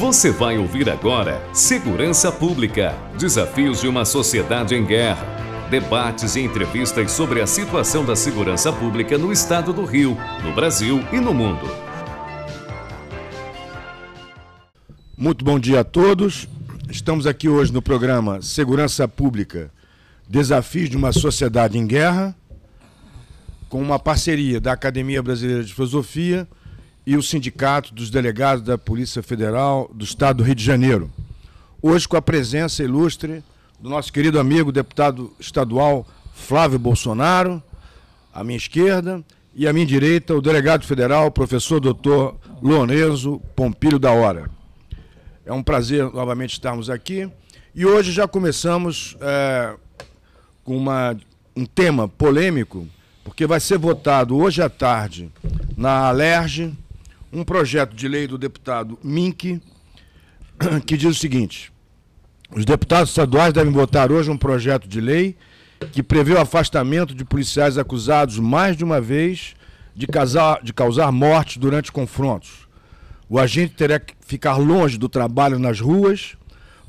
Você vai ouvir agora Segurança Pública Desafios de uma Sociedade em Guerra. Debates e entrevistas sobre a situação da segurança pública no estado do Rio, no Brasil e no mundo. Muito bom dia a todos. Estamos aqui hoje no programa Segurança Pública Desafios de uma Sociedade em Guerra, com uma parceria da Academia Brasileira de Filosofia e o Sindicato dos Delegados da Polícia Federal do Estado do Rio de Janeiro. Hoje, com a presença ilustre do nosso querido amigo deputado estadual Flávio Bolsonaro, à minha esquerda, e à minha direita, o delegado federal, professor doutor Loneso Pompilho da Hora. É um prazer novamente estarmos aqui e hoje já começamos é, com uma, um tema polêmico, porque vai ser votado hoje à tarde na Alerj, um projeto de lei do deputado Mink que diz o seguinte: os deputados estaduais devem votar hoje um projeto de lei que prevê o afastamento de policiais acusados mais de uma vez de, causar, de causar mortes durante confrontos. O agente terá que ficar longe do trabalho nas ruas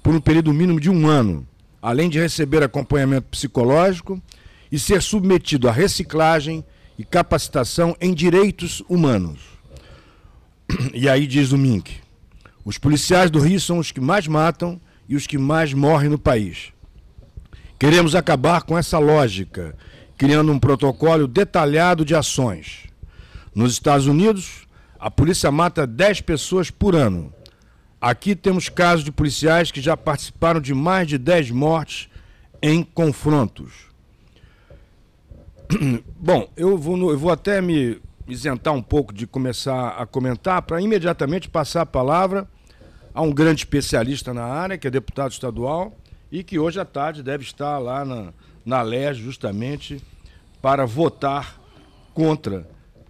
por um período mínimo de um ano, além de receber acompanhamento psicológico e ser submetido à reciclagem e capacitação em direitos humanos. E aí diz o Mink: os policiais do Rio são os que mais matam e os que mais morrem no país. Queremos acabar com essa lógica, criando um protocolo detalhado de ações. Nos Estados Unidos, a polícia mata 10 pessoas por ano. Aqui temos casos de policiais que já participaram de mais de 10 mortes em confrontos. Bom, eu vou, eu vou até me isentar um pouco de começar a comentar, para imediatamente passar a palavra a um grande especialista na área, que é deputado estadual, e que hoje à tarde deve estar lá na, na LEG justamente para votar contra,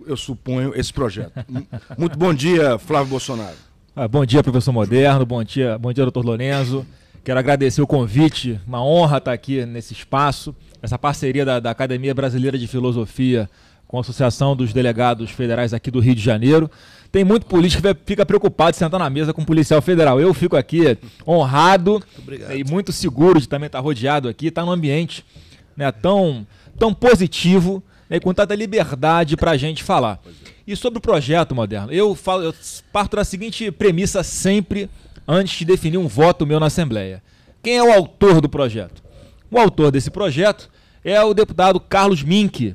eu suponho, esse projeto. Muito bom dia, Flávio Bolsonaro. Ah, bom dia, professor Moderno, bom dia, bom dia, doutor Lorenzo. Quero agradecer o convite, uma honra estar aqui nesse espaço, essa parceria da, da Academia Brasileira de Filosofia com a Associação dos Delegados Federais aqui do Rio de Janeiro. Tem muito político que fica preocupado de sentar na mesa com um policial federal. Eu fico aqui honrado muito e muito seguro de também estar rodeado aqui, estar tá num ambiente né, tão, tão positivo né, com tanta liberdade para a gente falar. É. E sobre o projeto moderno, eu, falo, eu parto da seguinte premissa sempre antes de definir um voto meu na Assembleia. Quem é o autor do projeto? O autor desse projeto é o deputado Carlos Mink,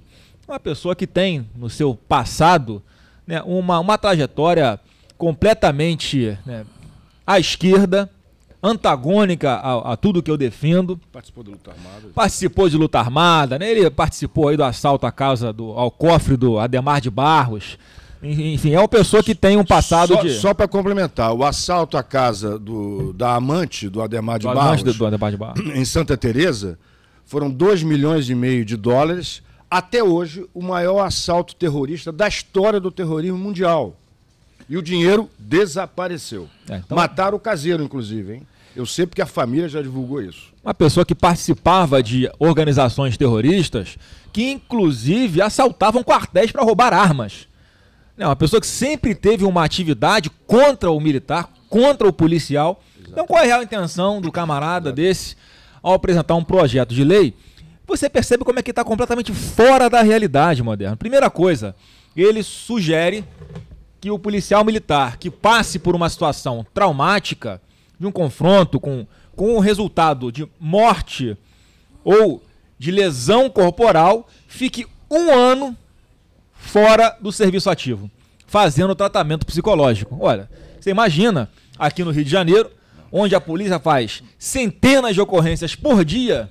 uma pessoa que tem no seu passado né, uma, uma trajetória completamente né, à esquerda, antagônica a, a, tudo que eu defendo. Participou de luta armada. Participou de luta armada, né? ele participou aí do assalto à casa do, ao cofre do Ademar de Barros. Enfim, é uma pessoa que tem um passado só, de. Só para complementar, o assalto à casa do, da amante do Ademar de do Barros, do, do Ademar de Barros, em Santa Teresa, foram 2 milhões e meio de dólares até hoje, o maior assalto terrorista da história do terrorismo mundial. E o dinheiro desapareceu. É, então... Mataram o caseiro, inclusive, hein? Eu sei porque a família já divulgou isso. Uma pessoa que participava de organizações terroristas que, inclusive, assaltavam quartéis para roubar armas. Não, né, uma pessoa que sempre teve uma atividade contra o militar, contra o policial. Exato. Então, qual é a real intenção do camarada desse ao apresentar um projeto de lei você percebe como é que está completamente fora da realidade moderna. Primeira coisa, ele sugere que o policial militar que passe por uma situação traumática, de um confronto com, com o resultado de morte ou de lesão corporal, fique um ano fora do serviço ativo, fazendo tratamento psicológico. Olha, você imagina aqui no Rio de Janeiro, onde a polícia faz centenas de ocorrências por dia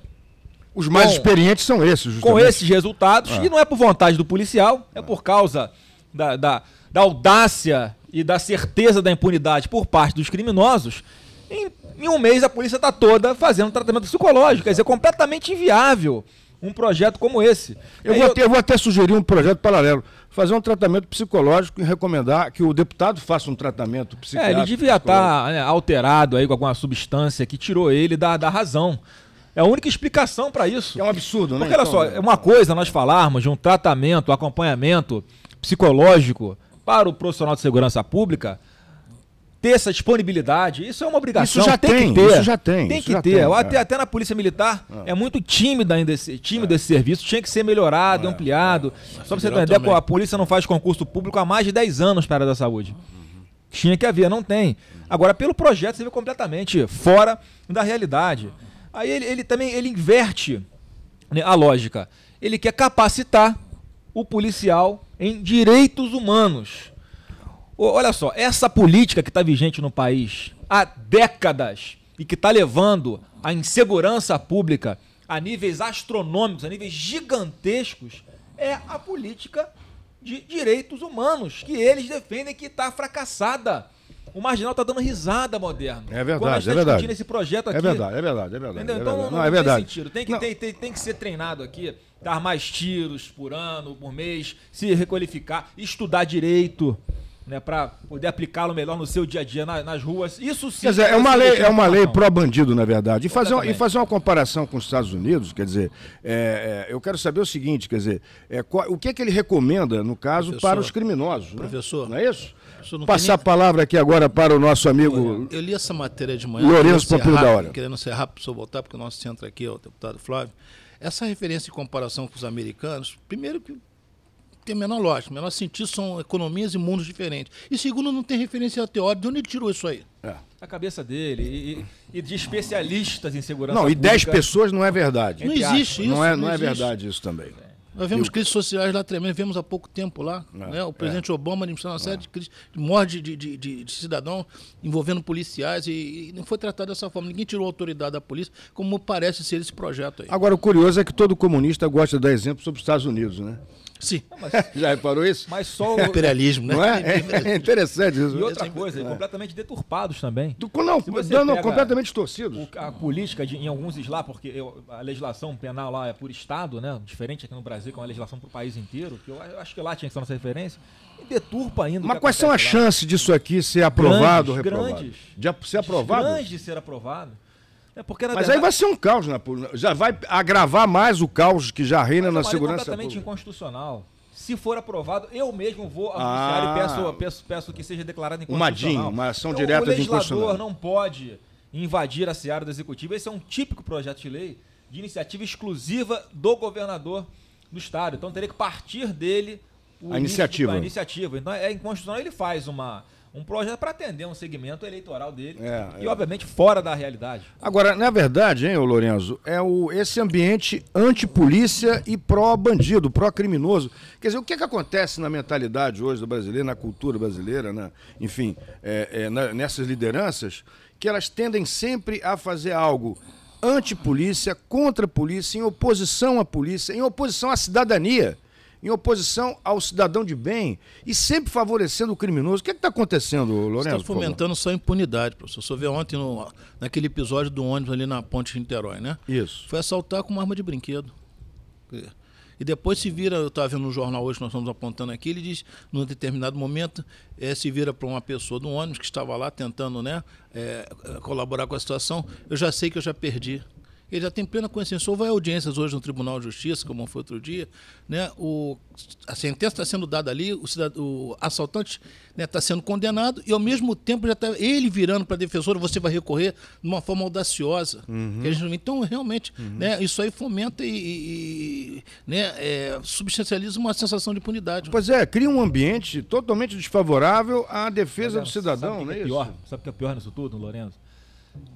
os mais com, experientes são esses, justamente. Com esses resultados, é. e não é por vontade do policial, é, por causa da, da, da, audácia e da certeza da impunidade por parte dos criminosos. Em, em um mês, a polícia está toda fazendo tratamento psicológico. Quer dizer, completamente inviável um projeto como esse. Eu, vou, eu... Até, vou até sugerir um projeto paralelo fazer um tratamento psicológico e recomendar que o deputado faça um tratamento psicológico. É, ele devia estar tá, né, alterado aí com alguma substância que tirou ele da, da razão. É a única explicação para isso. É um absurdo, Porque, né? Porque olha então, só, é uma coisa nós falarmos de um tratamento, acompanhamento psicológico para o profissional de segurança pública ter essa disponibilidade, isso é uma obrigação. Isso já tem, tem que ter. Isso já tem. Tem que ter. Tem, é. até, até na Polícia Militar é, é muito tímido ainda esse, tímido é. esse serviço, tinha que ser melhorado, é. ampliado. É. Só para você ter ideia, a polícia não faz concurso público há mais de 10 anos para a área da saúde. Uhum. Tinha que haver, não tem. Agora, pelo projeto, você vê completamente fora da realidade. Aí ele, ele também ele inverte né, a lógica. Ele quer capacitar o policial em direitos humanos. Olha só, essa política que está vigente no país há décadas e que está levando a insegurança pública a níveis astronômicos, a níveis gigantescos, é a política de direitos humanos que eles defendem que está fracassada. O marginal tá dando risada moderno. É verdade, Quando a gente é tá verdade. esse projeto é aqui. É verdade, é verdade, é verdade. Entendeu? É então verdade. Não, é verdade. tem sentido. Tem que, tem, tem, tem que ser treinado aqui, dar mais tiros por ano, por mês, se requalificar, estudar direito né, para poder aplicá-lo melhor no seu dia a dia na, nas ruas. Isso sim. Quer dizer, é, é uma lei, é uma lei pró bandido, na verdade. E fazer, uma, e fazer uma comparação com os Estados Unidos, quer dizer, é, é, eu quero saber o seguinte, quer dizer, é, qual, o que é que ele recomenda no caso professor, para os criminosos, né? professor? Não é isso? Passar a palavra aqui agora para o nosso amigo. Eu li essa matéria de manhã. Lourenço Papiro da Hora. Querendo ser rápido, só voltar, porque o nosso centro aqui é o deputado Flávio. Essa referência e comparação com os americanos, primeiro que tem menor lógica, menor sentido, são economias e mundos diferentes. E segundo, não tem referência teoria De onde ele tirou isso aí? É. A cabeça dele e, e, de especialistas em segurança. Não, pública. e 10 pessoas não é verdade. Não existe isso. Não é, não, não é verdade isso também. É. Nós vemos eu... crises sociais lá tremendo, vemos há pouco tempo lá. É, né? O é. presidente é. Obama administrando uma série é. de crises, de morte de, de, de, de cidadão envolvendo policiais e, e, não foi tratado dessa forma. Ninguém tirou a autoridade da polícia, como parece ser esse projeto aí. Agora, o curioso é que todo comunista gosta de dar exemplo sobre os Estados Unidos, né? Sim. Não, mas... Já reparou isso? Mas só é o... Imperialismo, né? Não é? É, é interessante isso. E outra coisa, é. completamente deturpados também. Do, não, não, completamente torcidos. a política de, em alguns lá, porque eu, a legislação penal lá é por Estado, né? Diferente aqui no Brasil, que é uma legislação para o país inteiro, que eu, eu, acho que lá tinha que ser nossa referência, e deturpa ainda. Mas quais são as chances disso aqui ser aprovado, grandes, reprovado? Grandes. De ser aprovado? Grandes de ser aprovado. É porque, Mas verdade... aí vai ser um caos na né, Já vai agravar mais o caos que já reina Mas, é na segurança. É completamente inconstitucional. Se for aprovado, eu mesmo vou anunciar ah, e peço, peço, peço que seja declarado inconstitucional. Uma DIN, uma ação então, direta de inconstitucional. O legislador não pode invadir a seara do executivo. Esse é um típico projeto de lei de iniciativa exclusiva do governador do estado. Então teria que partir dele a iniciativa. a iniciativa. Então é inconstitucional. Ele faz uma, um projeto para atender um segmento eleitoral dele é, e, é. obviamente, fora da realidade. Agora, na verdade, hein, Lorenzo, é o, esse ambiente antipolícia e pró-bandido, pró-criminoso. Quer dizer, o que, é que acontece na mentalidade hoje do brasileiro, na cultura brasileira, né enfim, é, é, na, nessas lideranças, que elas tendem sempre a fazer algo antipolícia, contra a polícia, em oposição à polícia, em oposição à cidadania em oposição ao cidadão de bem e sempre favorecendo o criminoso. O que é está acontecendo, tá Lourenço? Está fomentando só impunidade, professor. Você vê ontem no, naquele episódio do ônibus ali na ponte de Niterói, né? Isso. Foi assaltar com uma arma de brinquedo. E depois se vira, eu estava vendo no jornal hoje, nós estamos apontando aqui, ele diz, num determinado momento, é, se vira para uma pessoa do ônibus que estava lá tentando né, é, colaborar com a situação, eu já sei que eu já perdi ele já tem plena consciência. Houve audiências hoje no Tribunal de Justiça, como foi outro dia, né? o, a sentença está sendo dada ali, o, cidad... o assaltante né, está sendo condenado e, ao mesmo tempo, já está ele virando para a defensora, você vai recorrer de uma forma audaciosa. Uhum. Então, realmente, uhum. né, isso aí fomenta e, e né, é, substancializa uma sensação de impunidade. Pois é, cria um ambiente totalmente desfavorável à defesa Lorenzo, é, do cidadão, sabe não é, é isso? Pior, sabe o que é pior nisso tudo, Lourenço?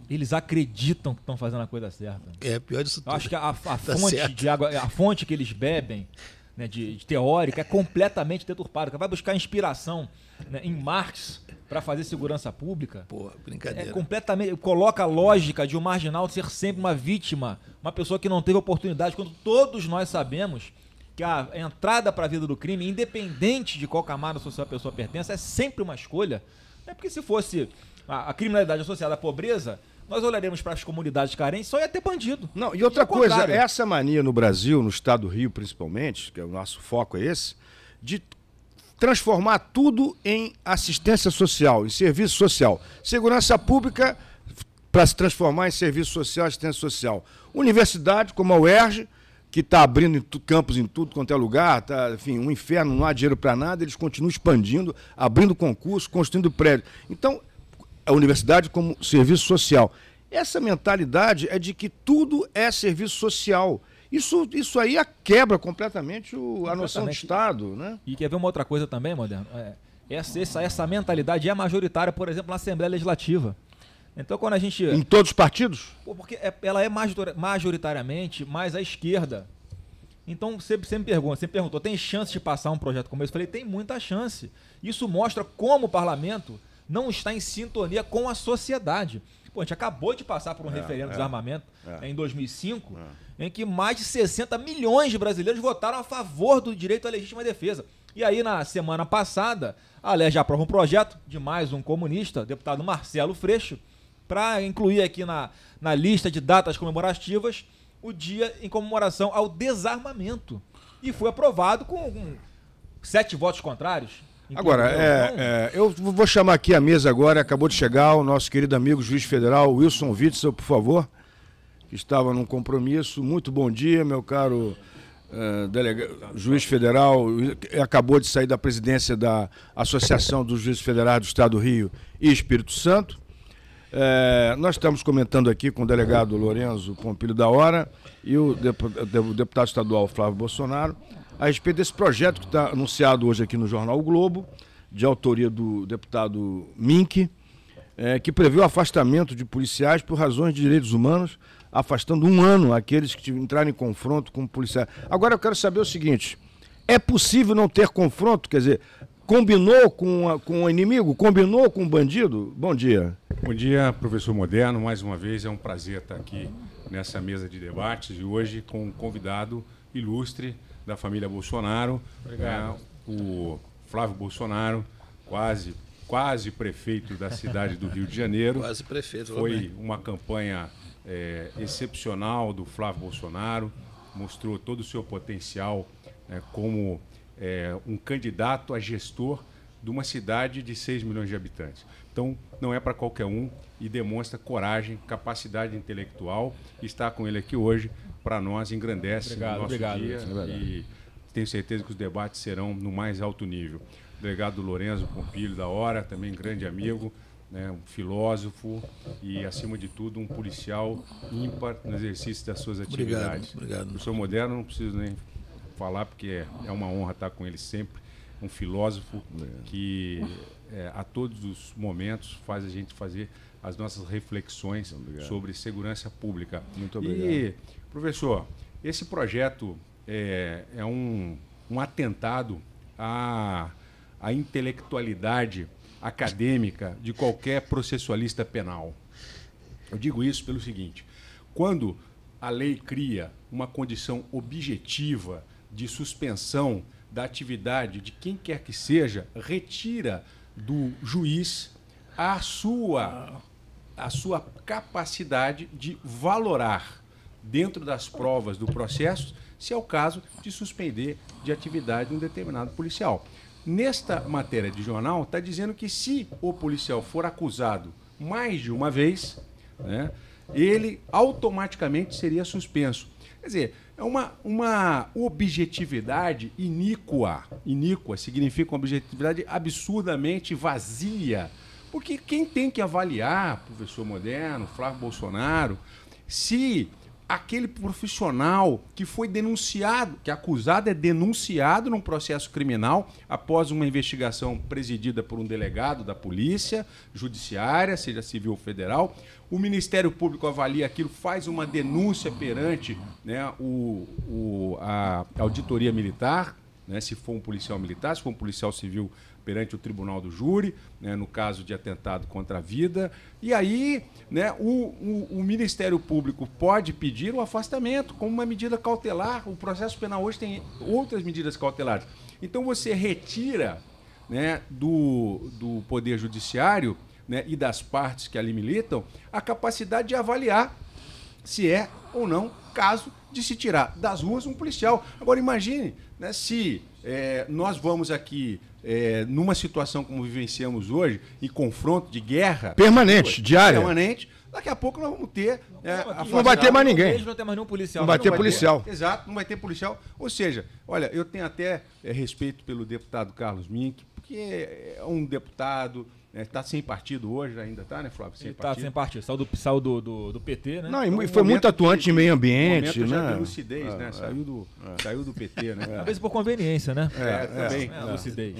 Eles acreditam que estão fazendo a coisa certa. É, pior disso tudo. Eu acho que a, a tá fonte de água, a fonte que eles bebem, né, de, de, teórica, é completamente deturpada. Vai buscar inspiração né, em Marx para fazer segurança pública. Pô, brincadeira. É completamente. Coloca a lógica de um marginal ser sempre uma vítima, uma pessoa que não teve oportunidade, quando todos nós sabemos que a entrada para a vida do crime, independente de qual camada social a pessoa pertence, é sempre uma escolha é porque se fosse a, a criminalidade associada à pobreza, nós olharemos para as comunidades carentes, só ia ter bandido. Não, e outra coisa, contrário. essa mania no Brasil, no estado do Rio principalmente, que é o nosso foco é esse, de transformar tudo em assistência social, em serviço social. Segurança pública para se transformar em serviço social, assistência social. Universidade, como a UERJ, que está abrindo campos em tudo quanto é lugar, tá, enfim, um inferno, não há dinheiro para nada, eles continuam expandindo, abrindo concurso, construindo prédios. Então, a universidade como serviço social. Essa mentalidade é de que tudo é serviço social. Isso, isso aí quebra completamente, o, a noção de Estado. Né? E quer ver uma outra coisa também, Moderno? É, essa, essa, essa mentalidade é majoritária, por exemplo, na Assembleia Legislativa. Então, quando a gente. Em todos os partidos? Pô, porque é, ela é majoritariamente mais à esquerda. Então, você, você me pergunta, você me perguntou, tem chance de passar um projeto como esse? Eu falei, tem muita chance. Isso mostra como o parlamento não está em sintonia com a sociedade. Pô, a gente acabou de passar por um é, referendo de é, desarmamento é, em 2005, é. em que mais de 60 milhões de brasileiros votaram a favor do direito à legítima defesa. E aí, na semana passada, a Lé já aprova um projeto de mais um comunista, deputado Marcelo Freixo, para incluir aqui na, na lista de datas comemorativas o dia em comemoração ao desarmamento. E foi aprovado com, com sete votos contrários. Agora, é, então, é, eu vou chamar aqui a mesa agora, acabou de chegar o nosso querido amigo juiz federal Wilson Witzel, por favor, que estava num compromisso. Muito bom dia, meu caro uh, delega... juiz federal, acabou de sair da presidência da Associação dos Juízes Federais do Estado do Rio e Espírito Santo. É, nós estamos comentando aqui com o delegado Lourenço Pompilho da Hora e o deputado estadual Flávio Bolsonaro a respeito desse projeto que está anunciado hoje aqui no Jornal o Globo, de autoria do deputado Mink, é, que prevê o afastamento de policiais por razões de direitos humanos, afastando um ano aqueles que entrarem em confronto com policiais. Agora eu quero saber o seguinte: é possível não ter confronto? Quer dizer, combinou com, a, com o inimigo, combinou com o bandido? Bom dia. Bom dia, professor Moderno. Mais uma vez é um prazer estar aqui nessa mesa de debates e hoje com um convidado ilustre da família Bolsonaro, é, o Flávio Bolsonaro, quase quase prefeito da cidade do Rio de Janeiro. Quase prefeito. Foi também. Né? uma campanha é, excepcional do Flávio Bolsonaro, mostrou todo o seu potencial né, como é, um candidato a gestor de uma cidade de 6 milhões de habitantes. Então, não é para qualquer um e demonstra coragem, capacidade intelectual. Estar com ele aqui hoje, para nós, engrandece obrigado, o nosso obrigado, dia. Obrigado. É e tenho certeza que os debates serão no mais alto nível. Delegado Lourenço Pompilho, da Hora, também grande amigo, né, um filósofo e, acima de tudo, um policial ímpar no exercício das suas atividades. Obrigado, obrigado. sou Moderno, não preciso nem falar, porque é, é uma honra estar com ele sempre. Um filósofo que é, a todos os momentos faz a gente fazer as nossas reflexões sobre segurança pública. Muito obrigado. E, professor, esse projeto é, é um, um atentado à, à intelectualidade acadêmica de qualquer processualista penal. Eu digo isso pelo seguinte: quando a lei cria uma condição objetiva de suspensão da atividade de quem quer que seja retira do juiz a sua a sua capacidade de valorar dentro das provas do processo, se é o caso de suspender de atividade um determinado policial. Nesta matéria de jornal, está dizendo que se o policial for acusado mais de uma vez, né, ele automaticamente seria suspenso. Quer dizer, é uma, uma objetividade iníqua. Iníqua significa uma objetividade absurdamente vazia. Porque quem tem que avaliar, professor Moderno, Flávio Bolsonaro, se aquele profissional que foi denunciado, que acusado é denunciado num processo criminal após uma investigação presidida por um delegado da polícia, judiciária, seja civil ou federal. O Ministério Público avalia aquilo, faz uma denúncia perante né, o, o, a auditoria militar, né, se for um policial militar, se for um policial civil perante o tribunal do júri, né, no caso de atentado contra a vida. E aí né, o, o, o, Ministério Público pode pedir o afastamento como uma medida cautelar. O processo penal hoje tem outras medidas cautelares. Então você retira né, do, do Poder Judiciário né, e das partes que ali militam a capacidade de avaliar se é ou não caso de se tirar das ruas um policial. Agora imagine né, se é, nós vamos aqui é, numa situação como vivenciamos hoje, em confronto de guerra. Permanente, foi, diária. Permanente. Daqui a pouco nós vamos ter. Não, é, não vai ter mais ninguém. Não, vai ter mais nenhum policial. Não vai ter policial. Ter, exato, não vai ter policial. Ou seja, olha, eu tenho até é, respeito pelo deputado Carlos Mink, porque é um deputado Está né? sem partido hoje, ainda está, né, Flávio? Sem está sem partido. Saiu, do, saiu do, do, do PT, né? Não, então, foi muito atuante de, em meio ambiente, né? lucidez, né? é, né? Saiu, do, é. saiu do PT, né? É. Talvez por conveniência, né? É, é, é. também. É, lucidez.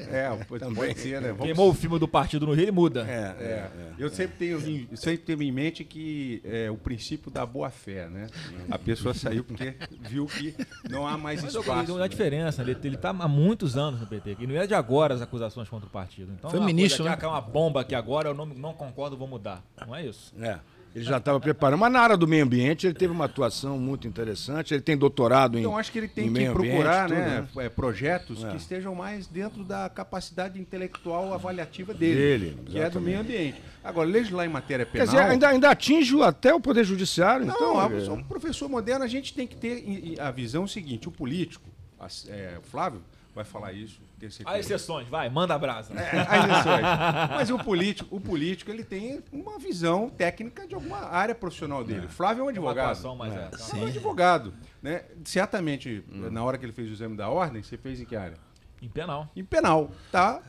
É, pode, também. ser, né? Vamos... Queimou o filme do partido no Rio e muda. É, Eu sempre tenho, sempre tenho em mente que é o princípio da boa-fé, né? A pessoa saiu porque viu que não há mais Mas espaço. Não há né? diferença, ele está há muitos anos no PT, e não é de agora as acusações contra o partido. Então, foi ministro, já caiu uma bomba aqui agora, eu não, não concordo, vou mudar. Não é isso? É. Ele já estava preparando. Mas na área do meio ambiente, ele teve uma atuação muito interessante. Ele tem doutorado em. Então, acho que ele tem que procurar ambiente, né, tudo, né? É, projetos é. que estejam mais dentro da capacidade intelectual avaliativa dele, dele que é do meio ambiente. Agora, legislar em matéria penal. Quer dizer, ainda, ainda atinge até o Poder Judiciário, Não, então. É. um professor moderno, a gente tem que ter a visão é seguinte: o político, a, é, Flávio, vai falar isso. Há exceções, vai, manda a brasa. É, há exceções. Mas o político, o político, ele tem uma visão técnica de alguma área profissional dele. É. Flávio é um advogado. É uma é. Sim. é um advogado. Né? Certamente, hum. na hora que ele fez o exame da ordem, você fez em que área? Em penal. Em penal, tá?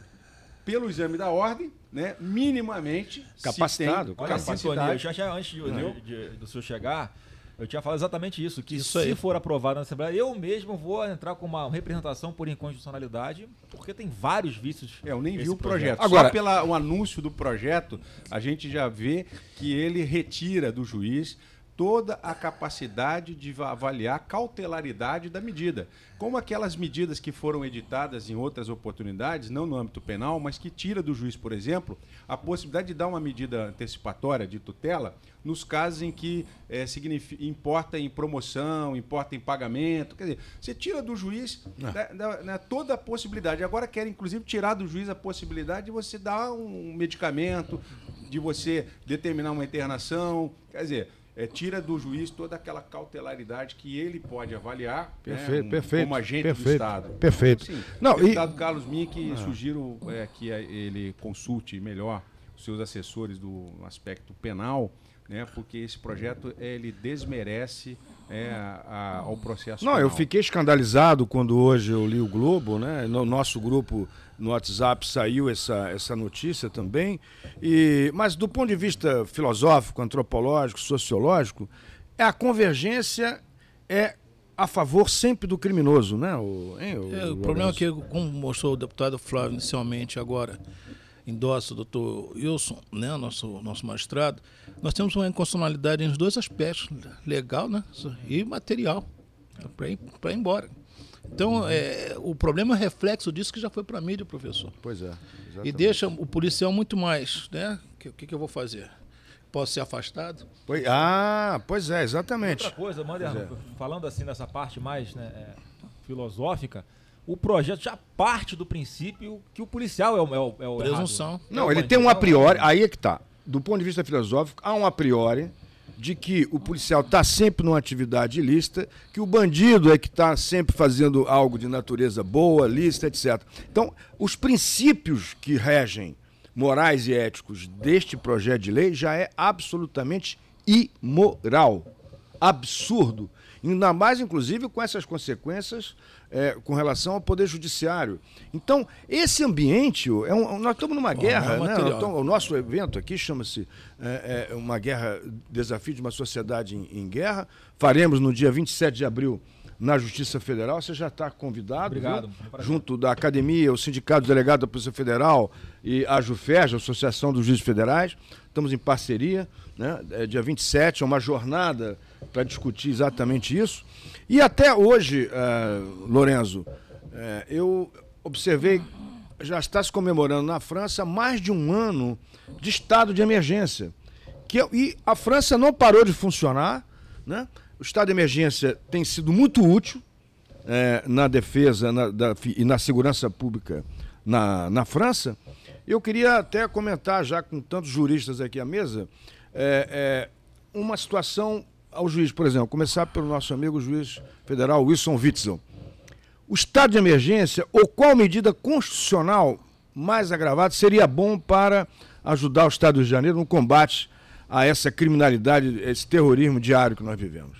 Pelo exame da ordem, né? Minimamente capacitado. Tem, capacitado. a sintonia. Já, já antes de, de, de, do senhor chegar, eu tinha falado exatamente isso, que isso se for aprovado na Assembleia, eu mesmo vou entrar com uma representação por inconstitucionalidade, porque tem vários vícios. É, eu nem vi o projeto. projeto. Agora, Só pelo anúncio do projeto, a gente já vê que ele retira do juiz toda a capacidade de avaliar a cautelaridade da medida. Como aquelas medidas que foram editadas em outras oportunidades, não no âmbito penal, mas que tira do juiz, por exemplo, a possibilidade de dar uma medida antecipatória de tutela nos casos em que é, importa em promoção, importa em pagamento. Quer dizer, você tira do juiz é. né, da, da, né, da, toda a possibilidade. Agora quer, inclusive, tirar do juiz a possibilidade de você dar um medicamento, de você determinar uma internação. Quer dizer, é, tira do juiz toda aquela cautelaridade que ele pode avaliar né, perfeito, né, um, perfeito, como agente perfeito, do Estado. Perfeito. Então, Sim, não, o deputado e... Carlos Mink, ah. sugiro é, que é, ele consulte melhor os seus assessores do aspecto penal, né, porque esse projeto ele desmerece é, a, ao processo. Não, penal. eu fiquei escandalizado quando hoje eu li o Globo, né? No nosso grupo no WhatsApp saiu essa, essa notícia também. E, mas do ponto de vista filosófico, antropológico, sociológico, é a convergência é a favor sempre do criminoso, né? O, hein, o, é, o problema é que, como mostrou o deputado Flávio inicialmente agora, endossa o doutor Wilson, né, nosso, nosso magistrado, nós temos uma inconstitucionalidade em dois aspectos, legal né, e material, para ir, ir embora. Então, uhum. é, o problema é reflexo disso que já foi para a mídia, professor. Pois é. Exatamente. E deixa o policial muito mais, né? O que, que, que eu vou fazer? Posso ser afastado? Pois, ah, pois é, exatamente. Outra coisa, Mander, é. falando assim nessa parte mais né, é, filosófica, o projeto já parte do princípio que o policial é o, é o, é o Presunção. Errado. Né? Não, é ele bandido. tem um a priori, aí é que tá. Do ponto de vista filosófico, há um a priori de que o policial está sempre numa atividade ilícita, que o bandido é que está sempre fazendo algo de natureza boa, lícita, etc. Então, os princípios que regem morais e éticos deste projeto de lei já é absolutamente imoral, absurdo. Ainda mais, inclusive, com essas consequências é, com relação ao Poder Judiciário. Então, esse ambiente, é um, nós estamos numa é guerra, é né? então, o nosso evento aqui chama-se é, é, Uma Guerra, Desafio de uma Sociedade em, em Guerra. Faremos no dia 27 de abril na Justiça Federal. Você já está convidado, Obrigado. Viu? É junto da Academia, o Sindicato Delegado da Polícia Federal e a JUFERJ, Associação dos Juízes Federais. Estamos em parceria, né? é dia 27, é uma jornada para discutir exatamente isso. E até hoje, uh, Lorenzo, uh, eu observei, já está se comemorando na França mais de um ano de estado de emergência. Que, e a França não parou de funcionar, né? O estado de emergência tem sido muito útil é, na defesa na, da, e na segurança pública na, na França. Eu queria até comentar, já com tantos juristas aqui à mesa, é, é, uma situação ao juiz, por exemplo, começar pelo nosso amigo juiz federal Wilson Witzel. O estado de emergência ou qual medida constitucional mais agravada seria bom para ajudar o Estado do Rio de Janeiro no combate a essa criminalidade, esse terrorismo diário que nós vivemos?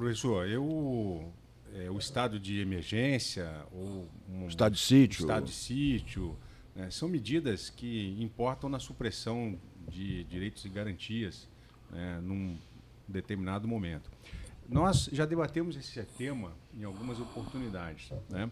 professor, eu, é, o estado de emergência ou um, estado de sítio, estado de sítio né, são medidas que importam na supressão de direitos e garantias né, num determinado momento. Nós já debatemos esse tema em algumas oportunidades. Né?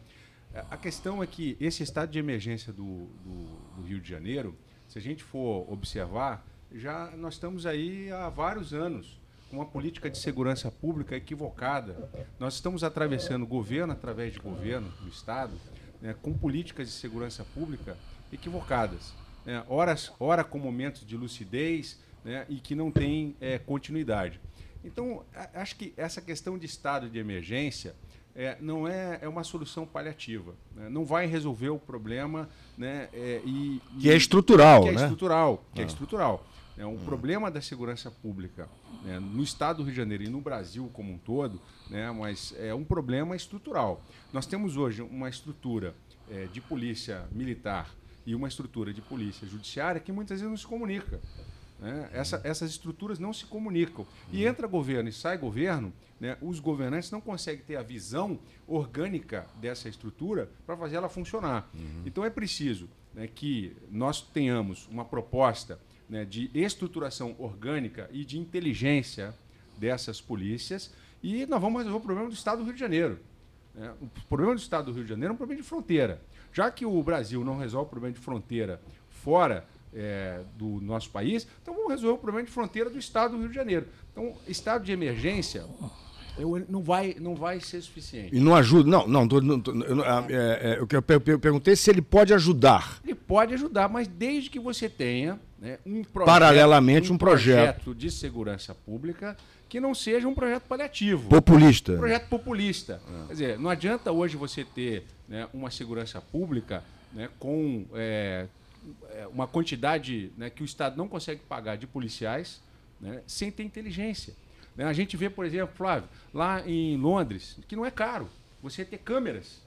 A questão é que esse estado de emergência do, do, do Rio de Janeiro, se a gente for observar, já nós estamos aí há vários anos uma política de segurança pública equivocada. Nós estamos atravessando governo através de governo do Estado, né, com políticas de segurança pública equivocadas. Né, horas, ora com momentos de lucidez né, e que não tem é, continuidade. Então, acho que essa questão de estado de emergência é, não é, é uma solução paliativa. Né? Não vai resolver o problema. Né? É, e, que é estrutural. Que é né? estrutural. Que é ah. é estrutural. É um hum. problema da segurança pública né? no estado do Rio de Janeiro e no Brasil como um todo, né? mas é um problema estrutural. Nós temos hoje uma estrutura é, de polícia militar e uma estrutura de polícia judiciária que muitas vezes não se comunica. Né? Essa, essas estruturas não se comunicam. E entra governo e sai governo, né? os governantes não conseguem ter a visão orgânica dessa estrutura para fazer ela funcionar. Uhum. Então é preciso né, que nós tenhamos uma proposta né, de estruturação orgânica e de inteligência dessas polícias e nós vamos resolver o problema do Estado do Rio de Janeiro. Né. O problema do Estado do Rio de Janeiro é um problema de fronteira. Já que o Brasil não resolve o problema de fronteira fora é, do nosso país. Então vamos resolver o problema de fronteira do Estado do Rio de Janeiro. Então, estado de emergência eu, não, vai, não vai ser suficiente. E não ajuda. Não, não. Tô, não tô, eu, ah, é, é, eu, perguntei se ele pode ajudar. Ele pode ajudar, mas desde que você tenha né, um projeto. Paralelamente, um, um projeto. projeto. de segurança pública que não seja um projeto paliativo. Populista. Um projeto populista. É. Quer dizer, não adianta hoje você ter né, uma segurança pública né, com é, é, uma quantidade né, que o Estado não consegue pagar de policiais né, sem ter inteligência. Né, a gente vê, por exemplo, Flávio, lá em Londres, que não é caro você ter câmeras.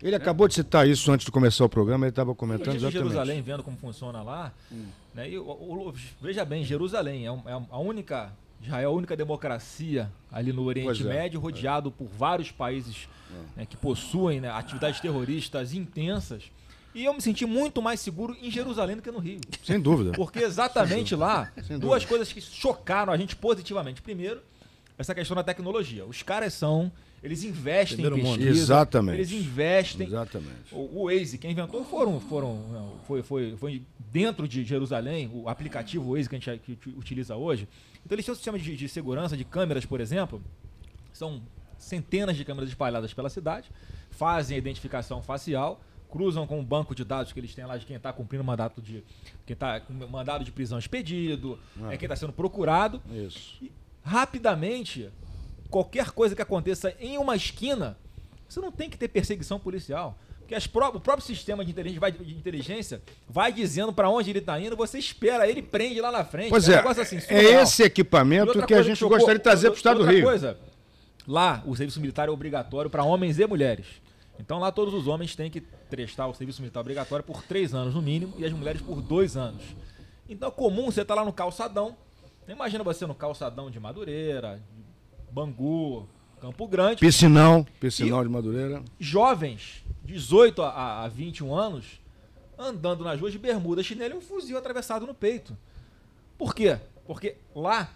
Ele né? acabou de citar isso antes de começar o programa, ele estava comentando exatamente. Jerusalém, vendo como funciona lá. Hum. Né, e, o, o, veja bem, Jerusalém é, um, é a única Israel é a única democracia ali no Oriente é, Médio, é. rodeado é. por vários países é. né, que possuem né, atividades terroristas intensas. E eu me senti muito mais seguro em Jerusalém do que no Rio. Sem dúvida. Porque exatamente lá, duas coisas que chocaram a gente positivamente. Primeiro, essa questão da tecnologia. Os caras são. Eles investem Primeiro em pesquisa. Mundo. Exatamente. Eles investem. Exatamente. O, o Waze, quem inventou, foram, foram, foi, foi, foi dentro de Jerusalém, o aplicativo Waze que a gente que utiliza hoje. Então eles têm um sistema de, de segurança, de câmeras, por exemplo. São centenas de câmeras espalhadas pela cidade. Fazem a identificação facial cruzam com o banco de dados que eles têm lá de quem está cumprindo mandato de quem tá mandado de prisão expedido, é, é quem está sendo procurado. Isso. E, rapidamente, qualquer coisa que aconteça em uma esquina, você não tem que ter perseguição policial. Porque as pró o próprio sistema de inteligência vai, de inteligência vai dizendo para onde ele está indo, você espera, ele prende lá na frente. Pois é, é, um assim, é esse equipamento que a gente chocou, gostaria de trazer para o Estado do Rio. Coisa, lá o serviço militar é obrigatório para homens e mulheres. Então lá todos os homens têm que prestar o serviço militar obrigatório por três anos no mínimo e as mulheres por dois anos. Então é comum você estar tá lá no calçadão. Imagina você no calçadão de Madureira, Bangu, Campo Grande. Piscinão, piscinão de Madureira. Jovens, 18 a, a 21 anos, andando nas ruas de bermuda, chinelo e um fuzil atravessado no peito. Por quê? Porque lá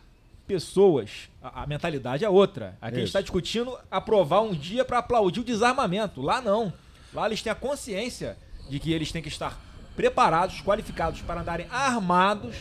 pessoas. A, a mentalidade é outra. Aqui Isso. a gente está discutindo aprovar um dia para aplaudir o desarmamento. Lá não. Lá eles têm a consciência de que eles têm que estar preparados, qualificados para andarem armados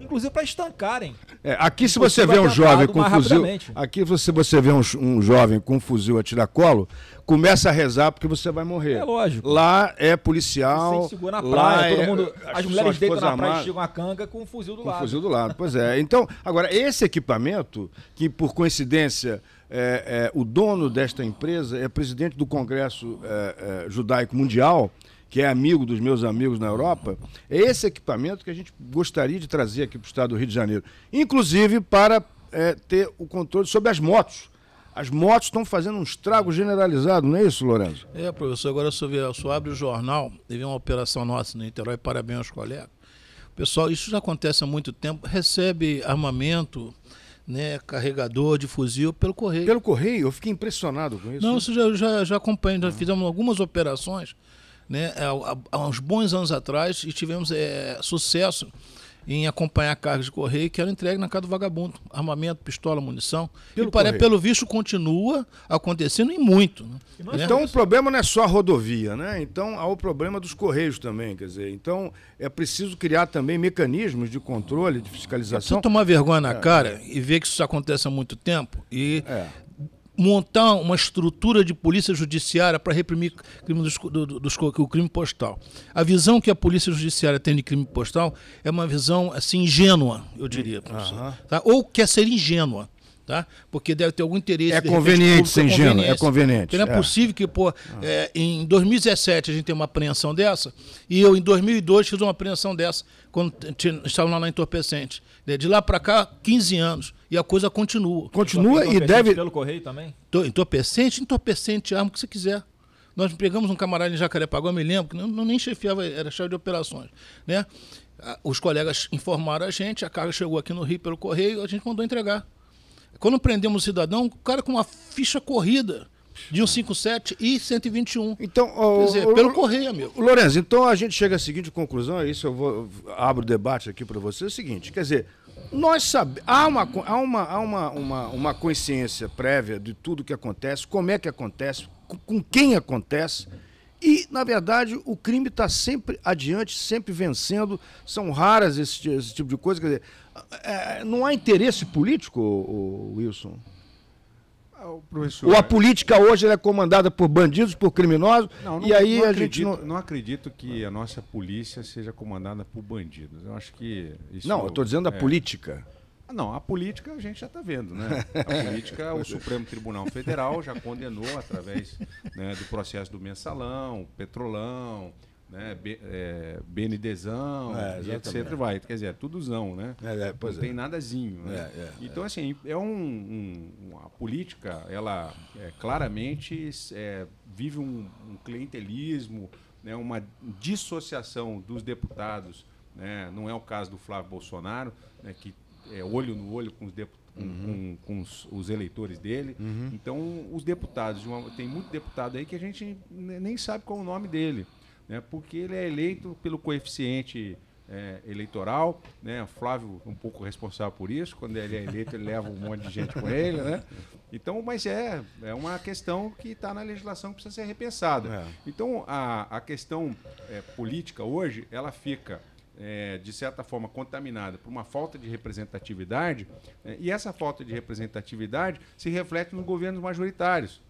inclusive para estancarem. É, aqui se você vê um jovem com fuzil, aqui se você vê um, um, jovem com fuzil a tiracolo, começa a rezar porque você vai morrer. É lógico. Lá é policial. Você segura na praia, todo é, mundo, as, mulheres deitam na praia, chegam a canga com um fuzil do com lado. fuzil do lado, pois é. Então, agora esse equipamento que por coincidência é, é, o dono desta empresa é presidente do Congresso é, é Judaico Mundial que é amigo dos meus amigos na Europa, é esse equipamento que a gente gostaria de trazer aqui para o estado do Rio de Janeiro. Inclusive para é, ter o controle sobre as motos. As motos estão fazendo um estrago generalizado, não é isso, Lourenço? É, professor, agora você vê, você abre o jornal, teve uma operação nossa no Niterói, parabéns aos colegas. Pessoal, isso já acontece há muito tempo, recebe armamento, né, carregador de fuzil pelo correio. Pelo correio? Eu fiquei impressionado com isso. Não, né? isso já, já, já acompanho, já ah. fizemos algumas operações né, há, há uns bons anos atrás e tivemos é, sucesso em acompanhar cargas de correio que eram entregues na casa do vagabundo. Armamento, pistola, munição. Pelo e parece, pelo visto continua acontecendo e muito. Né? né? Então o problema não é só a rodovia, né? Então há o problema dos correios também, quer dizer. Então é preciso criar também mecanismos de controle, de é fiscalização. É tomar vergonha na é. cara é. e ver que isso acontece há muito tempo e é montar uma estrutura de polícia judiciária para reprimir crime dos, do, o crime postal. A visão que a polícia judiciária tem de crime postal é uma visão assim ingênua, eu diria, uhum. tá? ou quer ser ingênua. Tá? Porque deve ter algum interesse. É conveniente ser é ingênuo, é conveniente. Então não é, é, possível que, pô, ah. é, em 2017 a gente tem uma apreensão dessa, e eu, em 2002, fiz uma apreensão dessa, quando estava lá na entorpecente. É, de lá para cá, 15 anos. E a coisa continua. Continua e deve. Pelo correio também? Entorpecente, entorpecente, arma o que você quiser. Nós pegamos um camarada em Jacarepaguá, me lembro, que não, não nem chefiava, era chefe de operações. Né? Os colegas informaram a gente, a carga chegou aqui no Rio pelo correio, a gente mandou entregar. Quando prendemos o cidadão, o cara com uma ficha corrida. De 157 e 121. Então, oh, Quer dizer, oh, pelo correio meu. Lourenço, então a gente chega à seguinte conclusão, é isso eu vou abro o debate aqui para você, é o seguinte, quer dizer, nós sabemos, há, uma, há, uma, há uma, uma, uma consciência prévia de tudo que acontece, como é que acontece, com, com quem acontece, e, na verdade, o crime está sempre adiante, sempre vencendo. São raras esse, esse tipo de coisa. Quer dizer, é, não há interesse político, Wilson? professor. Ou a né? política hoje é comandada por bandidos, por criminosos, não, não, e aí não a acredito, gente não... não acredito que a nossa polícia seja comandada por bandidos. Eu acho que isso Não, eu estou dizendo é... a política. Não, a política a gente já está vendo, né? A política, o Supremo Tribunal Federal já condenou através né, do processo do mensalão, petrolão, né, é, BNDzão, é, e etc. Vai. Quer dizer, é tudozão, né? É, é não tem é. nadazinho. Né? É, então, assim, é um, um, uma política, ela claramente vive um, um, clientelismo, né, uma dissociação dos deputados. Né? Não é o caso do Flávio Bolsonaro, né, que é olho no olho com os deputados. Uhum. com, os, os, eleitores dele. Uhum. Então, os deputados, uma, tem muito deputado aí que a gente nem sabe qual o nome dele né, porque ele é eleito pelo coeficiente é, eleitoral, né? O Flávio é um pouco responsável por isso, quando ele é eleito ele leva um monte de gente com ele, né? Então, mas é, é uma questão que está na legislação que precisa ser repensada. É. Então, a, a questão é, política hoje, ela fica é, de certa forma contaminada por uma falta de representatividade, né, e essa falta de representatividade se reflete nos governos majoritários.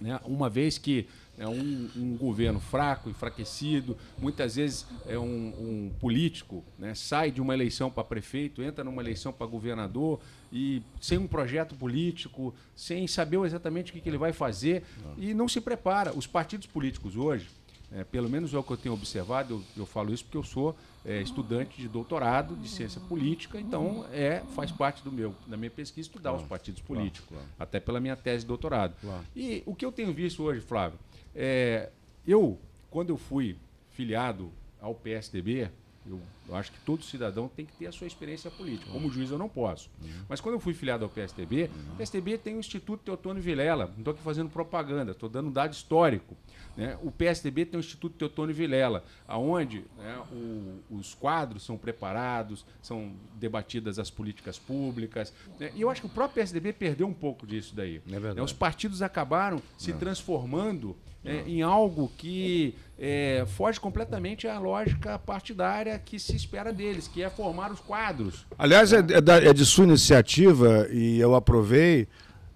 Né? Uma vez que é um, um, governo fraco, enfraquecido, muitas vezes é um, um político, né, sai de uma eleição para prefeito, entra numa eleição para governador e sem um projeto político, sem saber exatamente o que, que ele vai fazer não. e não se prepara. Os partidos políticos hoje, é, pelo menos é o que eu tenho observado, eu, eu falo isso porque eu sou é, estudante de doutorado de ciência política, então é, faz parte do meu, da minha pesquisa estudar claro, os partidos políticos, claro, claro. até pela minha tese de doutorado. E o que eu tenho visto hoje, Flávio, é, eu, quando eu fui filiado ao PSDB, eu, eu, acho que todo cidadão tem que ter a sua experiência política. Como juiz eu não posso. Uhum. Mas quando eu fui filiado ao PSTB, uhum. o PSTB tem o Instituto Teotônio Vilela. Não estou aqui fazendo propaganda, estou dando um dado histórico. Né? O PSTB tem o Instituto Teotônio Vilela, aonde né, o, os quadros são preparados, são debatidas as políticas públicas. Né? E eu acho que o próprio PSDB perdeu um pouco disso daí. É né, os partidos acabaram se não. transformando né, em algo que é, foge completamente à lógica partidária que se espera deles, que é formar os quadros. Aliás, é, é, da, é de sua iniciativa, e eu aprovei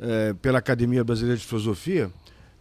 é, pela Academia Brasileira de Filosofia,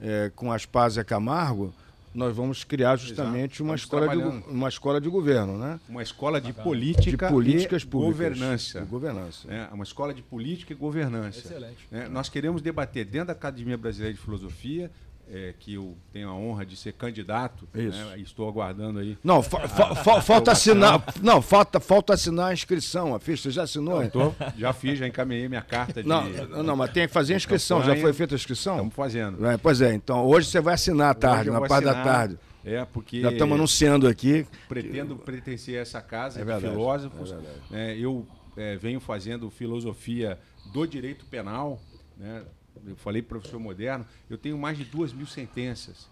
é, com Aspásia Camargo, nós vamos criar justamente uma escola, de, uma escola de governo, né? Uma escola de política de políticas públicas. governança. governança. É, uma escola de política e governança. Excelente. É, nós queremos debater dentro da Academia Brasileira de Filosofia é, que eu tenho a honra de ser candidato. Né, Isso. Né? Estou aguardando aí. Não, fa a, fa a, a falta assinar. Não, falta, falta assinar a inscrição. A ficha já assinou? Não, tô, já fiz, já encaminhei minha carta de. Não, não mas tem que fazer a inscrição. Já foi feita a inscrição? Estamos fazendo. É, pois é, então hoje você vai assinar à tarde, na parte assinar, da tarde. É, porque. Já estamos anunciando aqui. Pretendo pertencer a essa casa é de filósofos. É né, eu é, venho fazendo filosofia do direito penal. Né, eu falei professor moderno, eu tenho mais de duas mil sentenças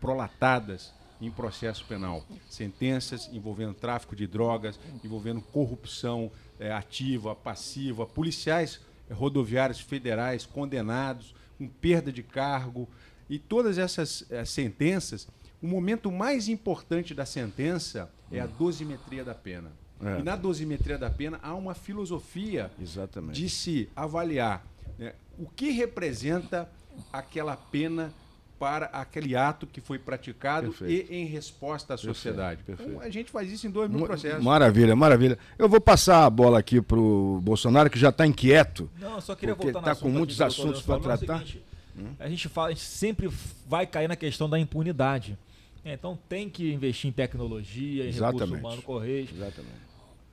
prolatadas em processo penal. Sentenças envolvendo tráfico de drogas, envolvendo corrupção é, ativa, passiva, policiais é, rodoviários federais condenados, com perda de cargo. E todas essas é, sentenças, o momento mais importante da sentença é a dosimetria da pena. É. E na dosimetria da pena há uma filosofia Exatamente. de se avaliar o que representa aquela pena para aquele ato que foi praticado Perfeito. e em resposta à sociedade. Perfeito. Então, a gente faz isso em dois mil processos. Maravilha, maravilha. Eu vou passar a bola aqui para o Bolsonaro, que já está inquieto. Não, só queria voltar Está com muitos assuntos para é tratar. seguinte, hum? a, gente fala, a gente sempre vai cair na questão da impunidade. É, então tem que investir em tecnologia, em Exatamente. recurso humano correto. Exatamente.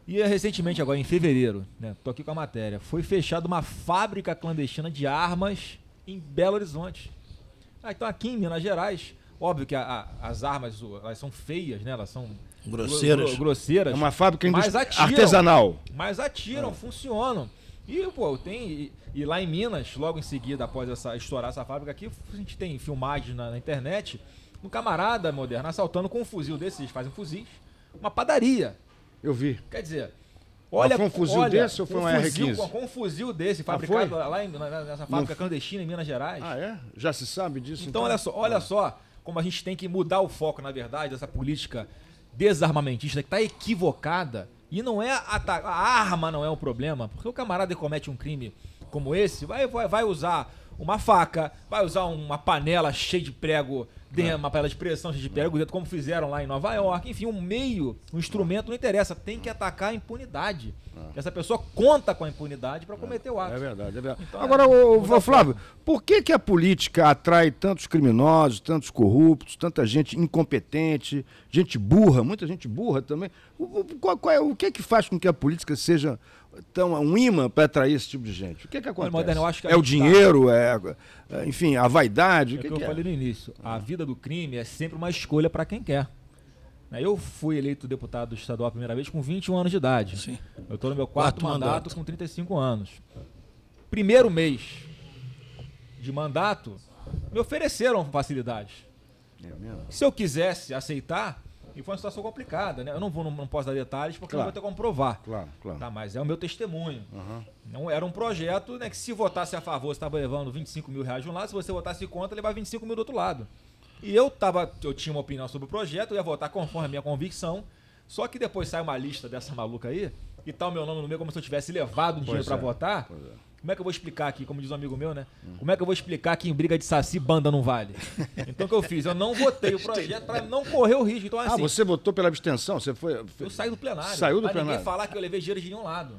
E recentemente, agora em fevereiro, né? Tô aqui com a matéria. Foi fechada uma fábrica clandestina de armas em Belo Horizonte. Ah, então aqui em Minas Gerais, óbvio que a, a, as armas elas são feias, né? Elas são grosseiras. grosseiras. É uma fábrica mas atiram, artesanal. Mas atiram, é. funcionam. E, pô, tem. E, e, lá em Minas, logo em seguida, após essa, estourar essa fábrica aqui, a gente tem filmagem na, na, internet. Um camarada moderno assaltando com um fuzil desses, fazem fuzis, uma padaria. Eu vi. Quer dizer, Olha, foi um fuzil olha, desse ou foi um, um R15? Com um fuzil desse, ah, fabricado ah, lá em, nessa fábrica Não... clandestina em Minas Gerais. Ah, é? Já se sabe disso? Então, então? olha só, olha ah. só como a gente tem que mudar o foco, na verdade, dessa política desarmamentista que está equivocada. E não é a, a, arma não é o problema, porque o camarada que comete um crime como esse vai, vai, vai usar uma faca, vai usar uma panela cheia de prego dema, uma panela de pressão, de pega, como fizeram lá em Nova York. Enfim, um meio, um instrumento não interessa. Tem que atacar a impunidade. É. Essa pessoa conta com a impunidade para cometer o é. ato. É verdade, é verdade. Então, Agora, o, é, o Flávio, por que, que a política atrai tantos criminosos, tantos corruptos, tanta gente incompetente, gente burra, muita gente burra também? O, o, qual, qual o que é que faz com que a política seja então, um imã para atrair esse tipo de gente. O que, é que acontece? Moderno, que é o dinheiro, é, é, enfim, a vaidade. É o que, que, que eu é? falei no início. A vida do crime é sempre uma escolha para quem quer. Né, eu fui eleito deputado estadual a primeira vez com 21 anos de idade. Sim. Eu estou no meu quarto, quarto mandato, mandato com 35 anos. Primeiro mês de mandato, me ofereceram facilidades. É Se eu quisesse aceitar, e foi uma situação complicada, né? Eu não, vou, não, não posso dar detalhes porque claro. não vou ter como provar. Claro, claro. Tá, mas é o meu testemunho. Uhum. Não era um projeto né, que se votasse a favor, você estava levando 25 mil reais de um lado, se você votasse contra, levar 25 mil do outro lado. E eu tava, eu tinha uma opinião sobre o projeto, eu ia votar conforme a minha convicção. Só que depois sai uma lista dessa maluca aí, e tal tá o meu nome no meio como se eu tivesse levado o dinheiro para é, votar. Pois é. Como é que eu vou explicar aqui, como diz um amigo meu, né? Como é que eu vou explicar que em briga de saci banda não vale? Então o que eu fiz? Eu não votei o projeto para não correr o risco. Então, ah, assim, ah, você votou pela abstenção? Você foi. Eu saí do plenário. Saiu do plenário. nem falar que eu levei dinheiro de nenhum lado.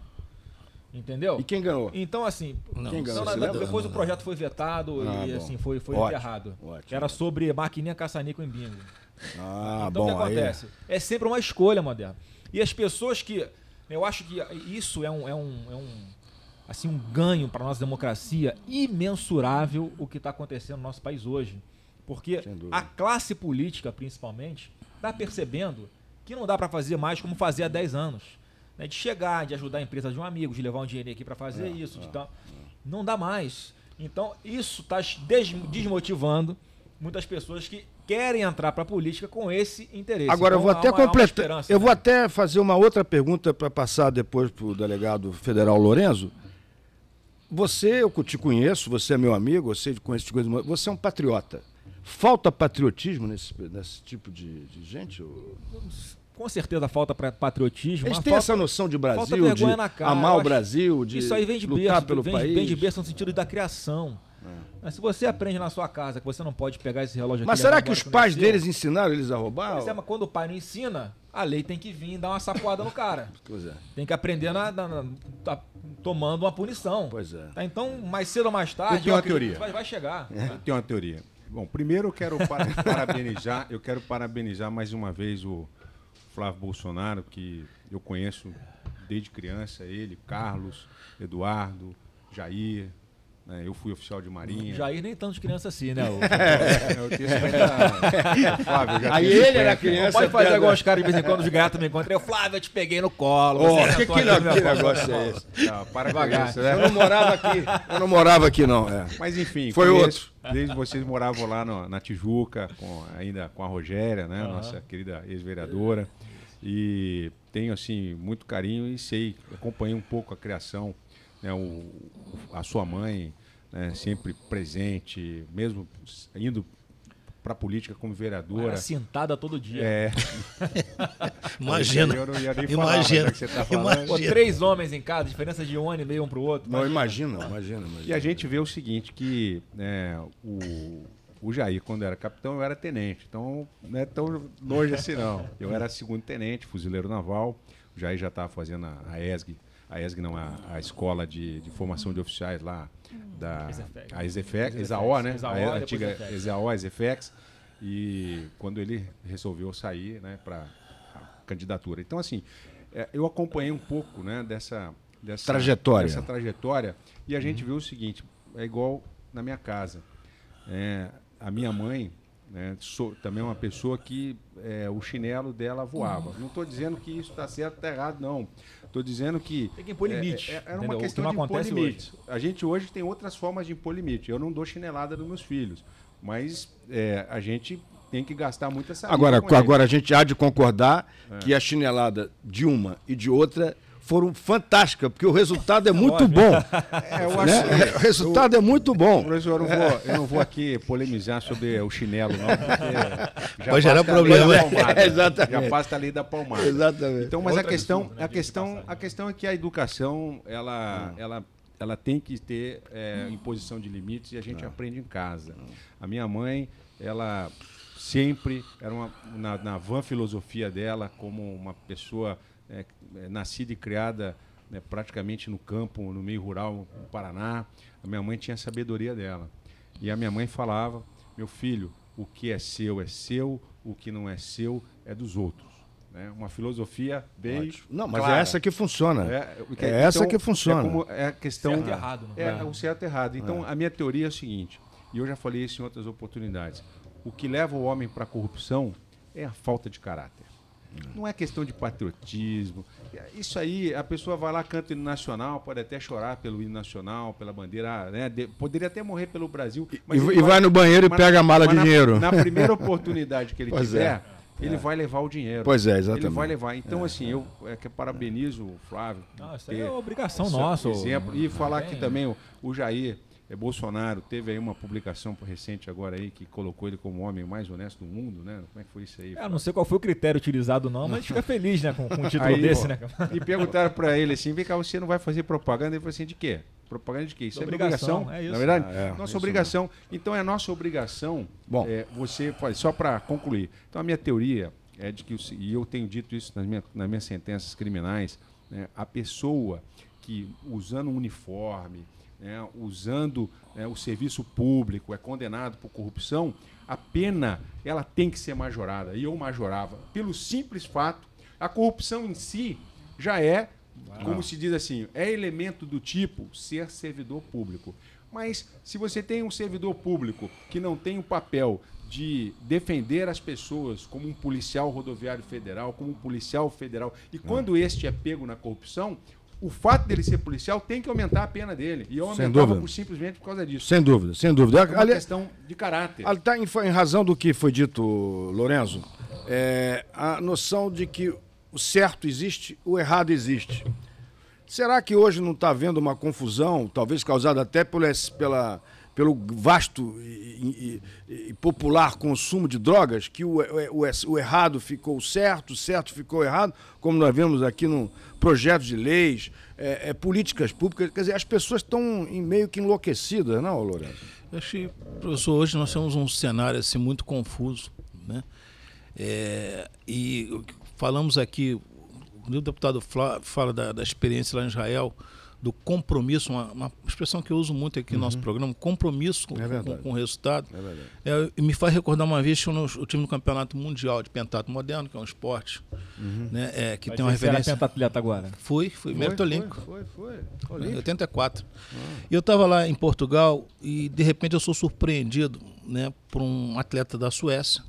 Entendeu? E quem ganhou? Então, assim, não, então, quem ganhou, então, depois o projeto foi vetado ah, e bom. assim, foi, foi ótimo, Ótimo. Era sobre maquininha caçanico em bingo. Ah, então bom, o que é. acontece? Aí... É sempre uma escolha, Moderno. E as pessoas que. Eu acho que isso é um, é um, é um assim um ganho para nossa democracia imensurável o que está acontecendo no nosso país hoje. Porque a classe política, principalmente, está percebendo que não dá para fazer mais como fazia há 10 anos. Né? De chegar, de ajudar a empresa de um amigo, de levar um dinheirinho aqui para fazer é, isso. É, de tal. É. Não dá mais. Então, isso está desmotivando muitas pessoas que querem entrar para a política com esse interesse. Agora então, eu vou até completar. Eu né? vou até fazer uma outra pergunta para passar depois para o delegado federal Lorenzo. Você, eu te conheço, você é meu amigo, eu sei de conheço, você é um patriota. Falta patriotismo nesse, nesse tipo de, de gente? Ou... Com certeza falta pra patriotismo. Eles têm falta, essa noção de Brasil, de cara, amar o Brasil, de isso aí vem de lutar berço, pelo vem, país. Vem de berço no sentido da criação. É. Mas se você aprende na sua casa que você não pode pegar esse relógio Mas será que os pais nasceu, deles ensinaram eles a roubar? Pois é, mas quando o pai não ensina, a lei tem que vir e dar uma sacoada no cara. Pois é. Tem que aprender na, na, na, tomando uma punição. Pois é. Tá, então, mais cedo ou mais tarde, eu uma teoria. Vai, vai, chegar. É. Tá? uma teoria. Bom, primeiro eu quero parabenizar, eu quero parabenizar mais uma vez o Flávio Bolsonaro, que eu conheço desde criança, ele, Carlos, Eduardo, Jair, né? Eu fui oficial de marinha. Jair nem tanto de criança assim, né? O... É, eu Aí ele era criança. Pode fazer igual os caras de vez em quando, os gatos me encontram. Eu, Flávio, eu te peguei no colo. O oh, que, que, que negócio é esse? Não, tá, para devagar. Né? Eu não morava aqui. Eu não morava aqui, não. É. Mas enfim. Foi conheço, outro. Desde vocês moravam lá no, na Tijuca, com, ainda com a Rogéria, né? Uhum. Nossa querida ex-vereadora. E tenho, assim, muito carinho e sei, acompanhei um pouco a criação né, o, a sua mãe né, sempre presente, mesmo indo para a política como vereadora. Era sentada todo dia. É. imagina. Eu não ia nem é imagina. Falar, tá imagina. Pô, três homens em casa, diferença de um ano e meio um para o outro. Não, imagina, imagina, imagina. E a gente vê o seguinte, que né, o, o Jair, quando era capitão, eu era tenente. Então, não é tão longe assim, não. Eu era segundo tenente, fuzileiro naval. O Jair já estava fazendo a ESG a ESG não, a, a escola de, de formação de oficiais lá da Exefex. a Exefex, Exaó, né? a antiga Exaó, Exefex. E quando ele resolveu sair, né, para candidatura. Então assim, é, eu acompanhei um pouco, né, dessa dessa trajetória, dessa trajetória e a gente uhum. viu o seguinte, é igual na minha casa. É, a minha mãe né? Sou, também é uma pessoa que é, o chinelo dela voava. Não estou dizendo que isso está certo está errado, não. Estou dizendo que. Tem que impor limite. É, é, era uma questão que de impor limite. Hoje. A gente hoje tem outras formas de impor limite. Eu não dou chinelada nos meus filhos. Mas é, a gente tem que gastar muita saliva. Agora, agora a gente há de concordar é. que a chinelada de uma e de outra foram fantásticas, porque o resultado é muito Óbvio. bom. Né? É, eu né? acho, né? o resultado eu, é muito bom. Eu não, vou, eu não vou aqui polemizar sobre o chinelo, não, porque já Vai gerar problema. Palmada, é, exatamente. Já passa ali da palmada. Exatamente. Então, mas a questão, questão né, a questão, a questão é que a educação, ela, hum. ela ela tem que ter é, imposição de limites e a gente não. aprende em casa. A minha mãe, ela sempre era uma, na, na van filosofia dela, como uma pessoa é, é, nascida e criada né, praticamente no campo, no meio rural, no Paraná. A minha mãe tinha a sabedoria dela. E a minha mãe falava: meu filho, o que é seu é seu, o que não é seu é dos outros. Né? Uma filosofia bem. Não, mas é clara. é essa que funciona. É, é, é essa então, que funciona. É, como, é a questão. Certo é, errado. É, é o certo errado. Então, a minha teoria é a seguinte, e eu já falei isso em outras oportunidades: o que leva o homem para a corrupção é a falta de caráter. Não é questão de patriotismo. Isso aí, a pessoa vai lá, canta o hino nacional, pode até chorar pelo hino nacional, pela bandeira, né? De, poderia até morrer pelo Brasil. e, vai, vai, no banheiro e pega a mala de na, dinheiro. Na primeira oportunidade que ele pois tiver, é. ele é. vai levar o dinheiro. Pois é, exatamente. Ele vai levar. Então, é. assim, eu é parabenizo o Flávio. Não, isso é obrigação nossa. Exemplo. E falar tá aqui também o, o Jair é, Bolsonaro teve aí uma publicação recente agora aí que colocou ele como o homem mais honesto do mundo, né? Como é que foi isso aí? É, eu não sei qual foi o critério utilizado não, mas fica feliz, né, com, com um título aí, desse, ó, né? E perguntaram para ele assim, vem cá, você não vai fazer propaganda? Ele falou assim, de quê? Propaganda de quê? Isso é obrigação, é obrigação, é isso. na é verdade? Ah, é, nossa obrigação. Mesmo. Então é nossa obrigação Bom. É, você faz, só para concluir. Então a minha teoria é de que, e eu tenho dito isso nas minhas, nas minhas sentenças criminais, né, a pessoa que usando um uniforme, né, usando né, o serviço público, é condenado por corrupção, a pena ela tem que ser majorada. E eu majorava. Pelo simples fato, a corrupção em si já é, Uau. como se diz assim, é elemento do tipo ser servidor público. Mas se você tem um servidor público que não tem o papel de defender as pessoas como um policial rodoviário federal, como um policial federal, e é. quando este é pego na corrupção, o fato dele ser policial tem que aumentar a pena dele. E eu sem aumentava por, simplesmente por causa disso. Sem dúvida, sem dúvida. É uma ali, questão de caráter. Está em, em, razão do que foi dito, Lorenzo, é, a noção de que o certo existe, o errado existe. Será que hoje não está havendo uma confusão, talvez causada até pela, pela pelo vasto e, e, e, popular consumo de drogas, que o, é, o, é, o, errado ficou certo, o certo ficou errado, como nós vemos aqui no projeto de leis, é, é, políticas públicas. Quer dizer, as pessoas estão meio que enlouquecidas, não, né, Lourenço? Eu acho que, professor, hoje nós temos um cenário assim, muito confuso. Né? É, e falamos aqui, o deputado fala da, da experiência lá em Israel do compromisso, uma, uma, expressão que eu uso muito aqui uhum. no nosso uhum. programa, compromisso é com, com, o resultado. É é, me faz recordar uma vez que eu, eu tive no Campeonato Mundial de Pentato Moderno, que é um esporte, uhho. Uhum. né, é, que Mas tem uma referência. pentatleta agora? Fui, fui, foi, mérito olímpico. Foi, foi, foi. 84. Ah. E eu estava lá em Portugal e, de repente, eu sou surpreendido né, por um atleta da Suécia,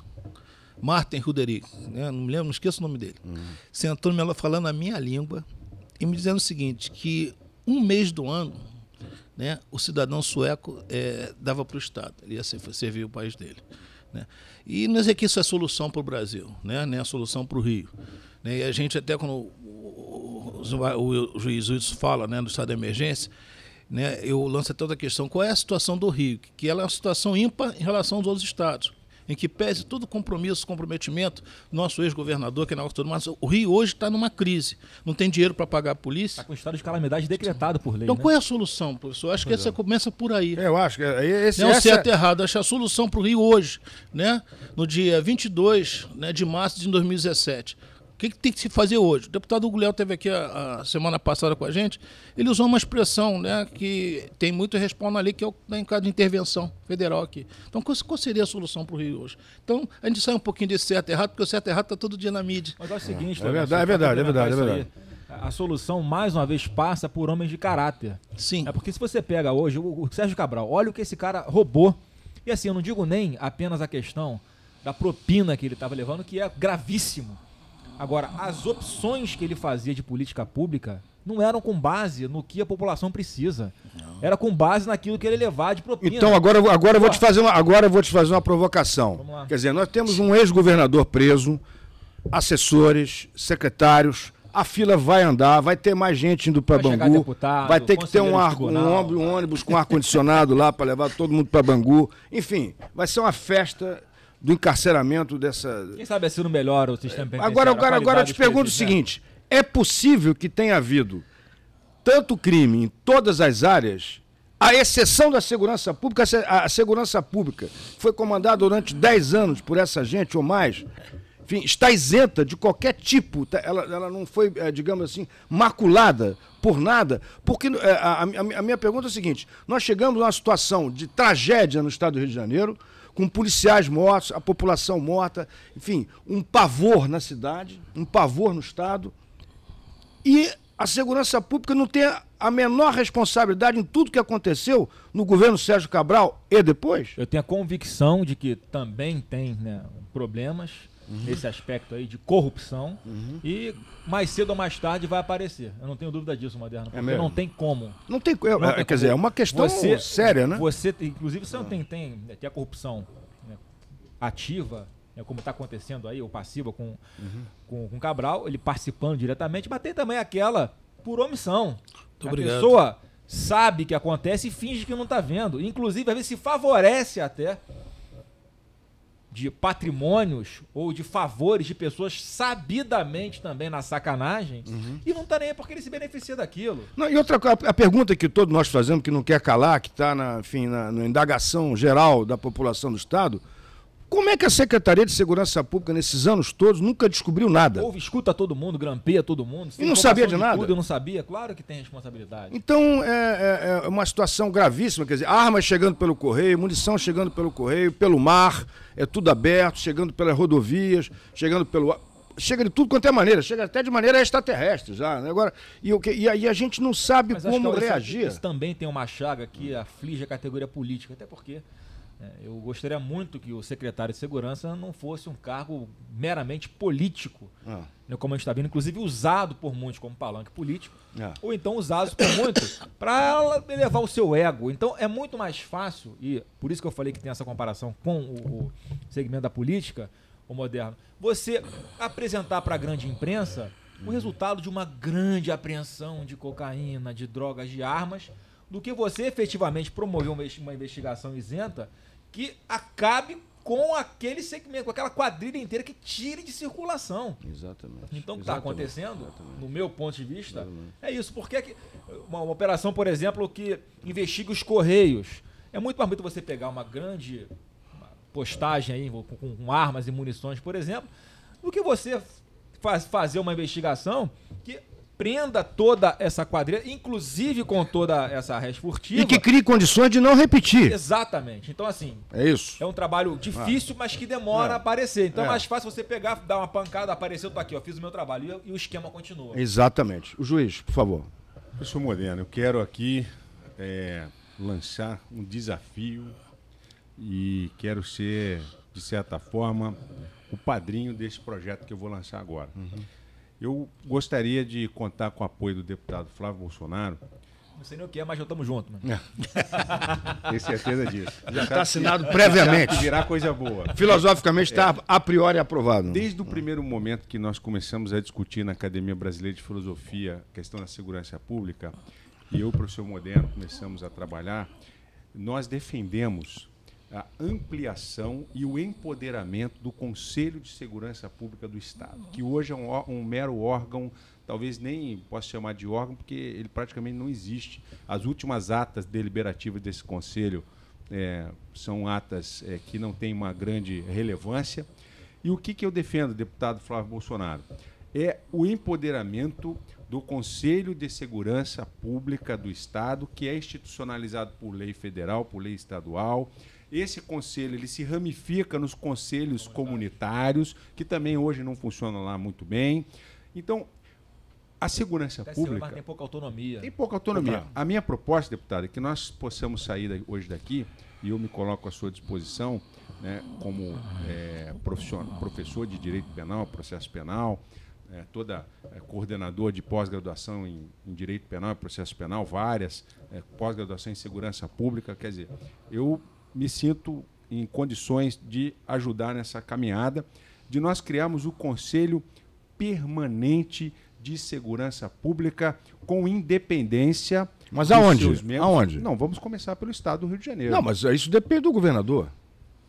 Martin Ruderick, né, não me lembro, não esqueço o nome dele, uhum. sentou falando a minha língua e me dizendo o seguinte, que um mês do ano, né, o cidadão sueco é, dava para o Estado, ele ia servir o país dele. Né? E não é que isso é solução para o Brasil, né? nem a é solução para o Rio. Né? E a gente até quando o, o, o juiz Wilson fala né, Do estado de emergência, né, eu lanço toda a questão, qual é a situação do Rio? Que ela é uma situação ímpar em relação aos outros estados em que pese todo compromisso, comprometimento nosso ex-governador, que é na Horta do o Rio hoje está numa crise. Não tem dinheiro para pagar a polícia. Está com estado de calamidade então, decretado por lei. Então né? qual é a solução, professor? Acho que essa é. começa por aí. Eu acho que esse, Não essa... certo e é errado. a solução para o Rio hoje, né? no dia 22 né, de março de 2017 que, que tem que se fazer hoje? O deputado Guilherme teve aqui a, a, semana passada com a gente, ele usou uma expressão né, que tem muito respaldo ali, que é o né, em caso de intervenção federal aqui. Então, qual, qual seria a solução para o Rio hoje? Então, a gente sai um pouquinho desse certo e errado, porque o certo e errado está todo dia na mídia. Mas é o seguinte, é, é verdade, é verdade, é verdade, é verdade. A solução, mais uma vez, passa por homens de caráter. Sim. É porque se você pega hoje o, o Sérgio Cabral, olha o que esse cara roubou. E assim, eu não digo nem apenas a questão da propina que ele estava levando, que é gravíssimo. Agora, as opções que ele fazia de política pública não eram com base no que a população precisa. Não. Era com base naquilo que ele levar de propina. Então, agora, agora, eu, vou te fazer uma, agora vou te fazer uma provocação. Quer dizer, nós temos um ex-governador preso, assessores, secretários. A fila vai andar, vai ter mais gente indo para Bangu. Deputado, vai ter que ter um, ar, um ônibus com ar-condicionado lá para levar todo mundo para Bangu. Enfim, vai ser uma festa do encarceramento dessa. Quem sabe assim é não melhora o sistema penitenciário. Agora, agora, agora eu te pergunto o né? seguinte: é possível que tenha havido tanto crime em todas as áreas, à exceção da segurança pública? A segurança pública foi comandada durante 10 anos por essa gente ou mais. Enfim, está isenta de qualquer tipo, tá, ela, ela não foi, é, digamos assim, maculada por nada, porque é, a, a, a minha pergunta é a seguinte: nós chegamos a uma situação de tragédia no estado do Rio de Janeiro, com policiais mortos, a população morta, enfim, um pavor na cidade, um pavor no Estado. E a segurança pública não tem a menor responsabilidade em tudo que aconteceu no governo Sérgio Cabral e depois? Eu tenho a convicção de que também tem né, problemas, uhum. nesse aspecto aí de corrupção. Uhum. E mais cedo ou mais tarde vai aparecer. Eu não tenho dúvida disso, Moderno. É porque é não tem como. Não tem, é, não tem é, quer dizer, é uma questão você, séria, né? Você, inclusive, você não ah. tem, tem, né, tem a corrupção né, ativa, né, como está acontecendo aí, ou passiva com, uhum. com, com Cabral, ele participando diretamente, mas tem também aquela por omissão. Muito a obrigado. pessoa sabe que acontece e finge que não está vendo. Inclusive, às vezes se favorece até de patrimônios ou de favores de pessoas sabidamente também na sacanagem uhum. e não está nem aí porque ele se beneficia daquilo. Não, e outra a, a pergunta que todos nós fazemos, que não quer calar, que está na, enfim, na, na indagação geral da população do Estado, como é que a Secretaria de Segurança Pública, nesses anos todos, nunca descobriu nada? Ouve, escuta todo mundo, grampeia todo mundo. E não sabia de, de nada? Tudo, eu não sabia, claro que tem responsabilidade. Então, é, é, é, uma situação gravíssima, quer dizer, armas chegando pelo correio, munição chegando pelo correio, pelo mar, é tudo aberto, chegando pelas rodovias, chegando pelo chega de tudo quanto é maneira, chega até de maneira extraterrestre já. Né? Agora, e, o que, e, a, gente não sabe Mas como reagir. Isso, isso também tem uma chaga que aflige a categoria política, até porque é, eu gostaria muito que o secretário de Segurança não fosse um cargo meramente político, é. né, como a gente está vendo, inclusive usado por muitos como palanque político, é. ou então usado por muitos para elevar o seu ego. Então é muito mais fácil, e por isso que eu falei que tem essa comparação com o, o segmento da política, o moderno, você apresentar para a grande imprensa o resultado de uma grande apreensão de cocaína, de drogas, de armas, do que você efetivamente promover uma investigação isenta que acabe com aquele segmento, com aquela quadrilha inteira que tire de circulação. Exatamente. Então, o que está acontecendo, Exatamente. no meu ponto de vista, Exatamente. é isso. Porque é uma, uma, operação, por exemplo, que investiga os correios. É muito mais bonito você pegar uma grande postagem aí, com, com armas e munições, por exemplo, do que você faz, fazer uma investigação que prenda toda essa quadrilha, inclusive com toda essa resta furtiva. E que crie condições de não repetir. Exatamente. Então, assim. É isso. É um trabalho ah. difícil, mas que demora é. a aparecer. Então é. é mais fácil você pegar, dar uma pancada, apareceu, tô tá aqui, ó, fiz o meu trabalho. E, e o esquema continua. Exatamente. O juiz, por favor. Professor Moreno, eu quero aqui é, lançar um desafio e quero ser, de certa forma, o padrinho desse projeto que eu vou lançar agora. Uhum eu gostaria de contar com o apoio do deputado Flávio Bolsonaro. Não sei nem o que é, mas já estamos juntos. É. Tenho certeza disso. Já está assinado que, previamente. Virar coisa boa. Filosoficamente está é. a priori aprovado. Desde o primeiro momento que nós começamos a discutir na Academia Brasileira de Filosofia a questão da segurança pública, e eu e o professor Moderno começamos a trabalhar, nós defendemos a ampliação e o empoderamento do Conselho de Segurança Pública do Estado, que hoje é um, um, mero órgão, talvez nem posso chamar de órgão, porque ele praticamente não existe. As últimas atas deliberativas desse Conselho é, são atas é, que não têm uma grande relevância. E o que, que eu defendo, deputado Flávio Bolsonaro? É o empoderamento do Conselho de Segurança Pública do Estado, que é institucionalizado por lei federal, por lei estadual, esse conselho ele se ramifica nos conselhos comunitários, que também hoje não funcionam lá muito bem. Então, a segurança Até pública. Celular, tem pouca autonomia. Tem pouca autonomia. A minha proposta, deputado, é que nós possamos sair hoje daqui, e eu me coloco à sua disposição, né, como é, professor de direito penal, processo penal, é, toda é, coordenador de pós-graduação em, em, direito penal e processo penal, várias, é, pós-graduação em segurança pública. Quer dizer, eu me sinto em condições de ajudar nessa caminhada, de nós criarmos o Conselho Permanente de Segurança Pública com independência. Mas aonde? Aonde? Não, vamos começar pelo Estado do Rio de Janeiro. Não, mas isso depende do governador.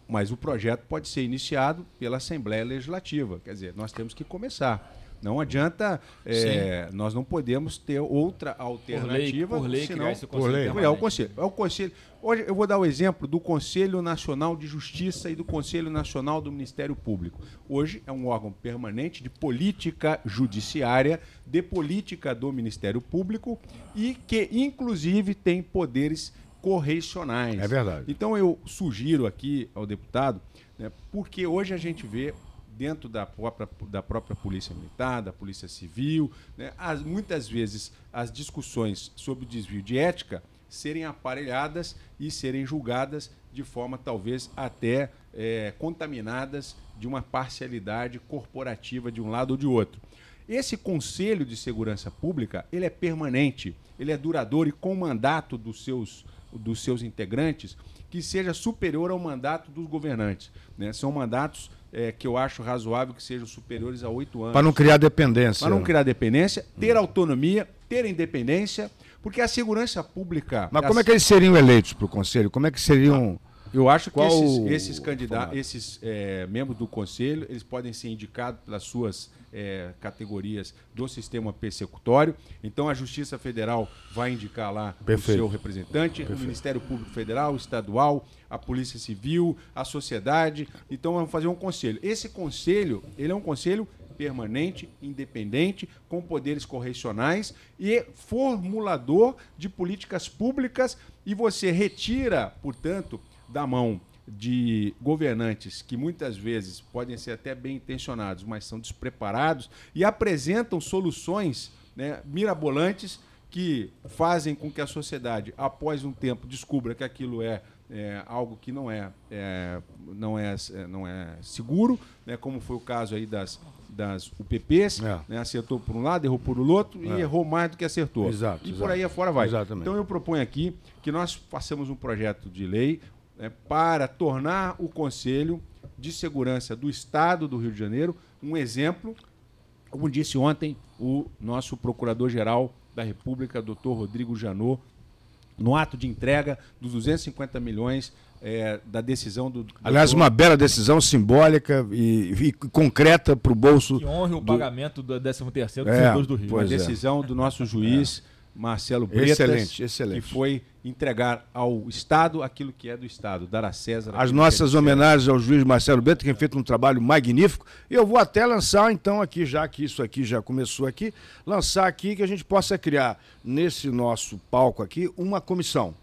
Mas o projeto pode ser iniciado pela Assembleia Legislativa. Quer dizer, nós temos que começar. Não adianta, é, nós não podemos ter outra alternativa. Por lei, por lei senão, esse conselho. Por lei. É, o conselho, é o conselho. Hoje eu vou dar o exemplo do Conselho Nacional de Justiça e do Conselho Nacional do Ministério Público. Hoje é um órgão permanente de política judiciária, de política do Ministério Público e que, inclusive, tem poderes correcionais. É verdade. Então eu sugiro aqui ao deputado, né, porque hoje a gente vê dentro da própria, da própria Polícia Militar, da Polícia Civil, né, as, muitas vezes as discussões sobre desvio de ética serem aparelhadas e serem julgadas de forma talvez até é, contaminadas de uma parcialidade corporativa de um lado ou de outro. Esse Conselho de Segurança Pública ele é permanente, ele é duradouro e com mandato dos seus, dos seus integrantes que seja superior ao mandato dos governantes. Né? São mandatos é, que eu acho razoável que sejam superiores a oito anos. Para não criar dependência. Para não criar dependência, ter autonomia, ter independência, porque a segurança pública. Mas é como é a... é que eles seriam eleitos para o conselho? Como é que seriam. Ah, eu acho Qual que esses, esses candidatos, esses é, membros do conselho, eles podem ser indicados pelas suas é, categorias do sistema persecutório. Então a Justiça Federal vai indicar lá Perfeito. o seu representante, Perfeito. o Ministério Público Federal, o Estadual, a Polícia Civil, a sociedade. Então vamos fazer um conselho. Esse conselho, ele é um conselho permanente, independente, com poderes correcionais e formulador de políticas públicas e você retira, portanto, da mão de governantes que muitas vezes podem ser até bem intencionados, mas são despreparados e apresentam soluções né, mirabolantes que fazem com que a sociedade, após um tempo, descubra que aquilo é, é algo que não é, é, não é, não é seguro, né, como foi o caso aí das, das UPPs, é. né, acertou por um lado, errou por outro e é. errou mais do que acertou. Exato, e exato. por aí afora vai. Exatamente. Então eu proponho aqui que nós façamos um projeto de lei, né, para tornar o Conselho de Segurança do Estado do Rio de Janeiro um exemplo, como disse ontem o nosso Procurador-Geral da República, doutor Rodrigo Janot, no ato de entrega dos 250 milhões é, da decisão do. Aliás, doutor... uma bela decisão simbólica e, e concreta para o bolso. Que honre o do... pagamento do 13 terceiro dos é, servidores do Rio. Uma é. decisão é. do nosso juiz Marcelo Bretas, excelente, excelente. que foi entregar ao Estado aquilo que é do Estado, dar a César. As é nossas é homenagens ao juiz Marcelo Bretas, que tem feito um trabalho magnífico. E eu vou até lançar, então, aqui, já que isso aqui já começou aqui, lançar aqui que a gente possa criar nesse nosso palco aqui uma comissão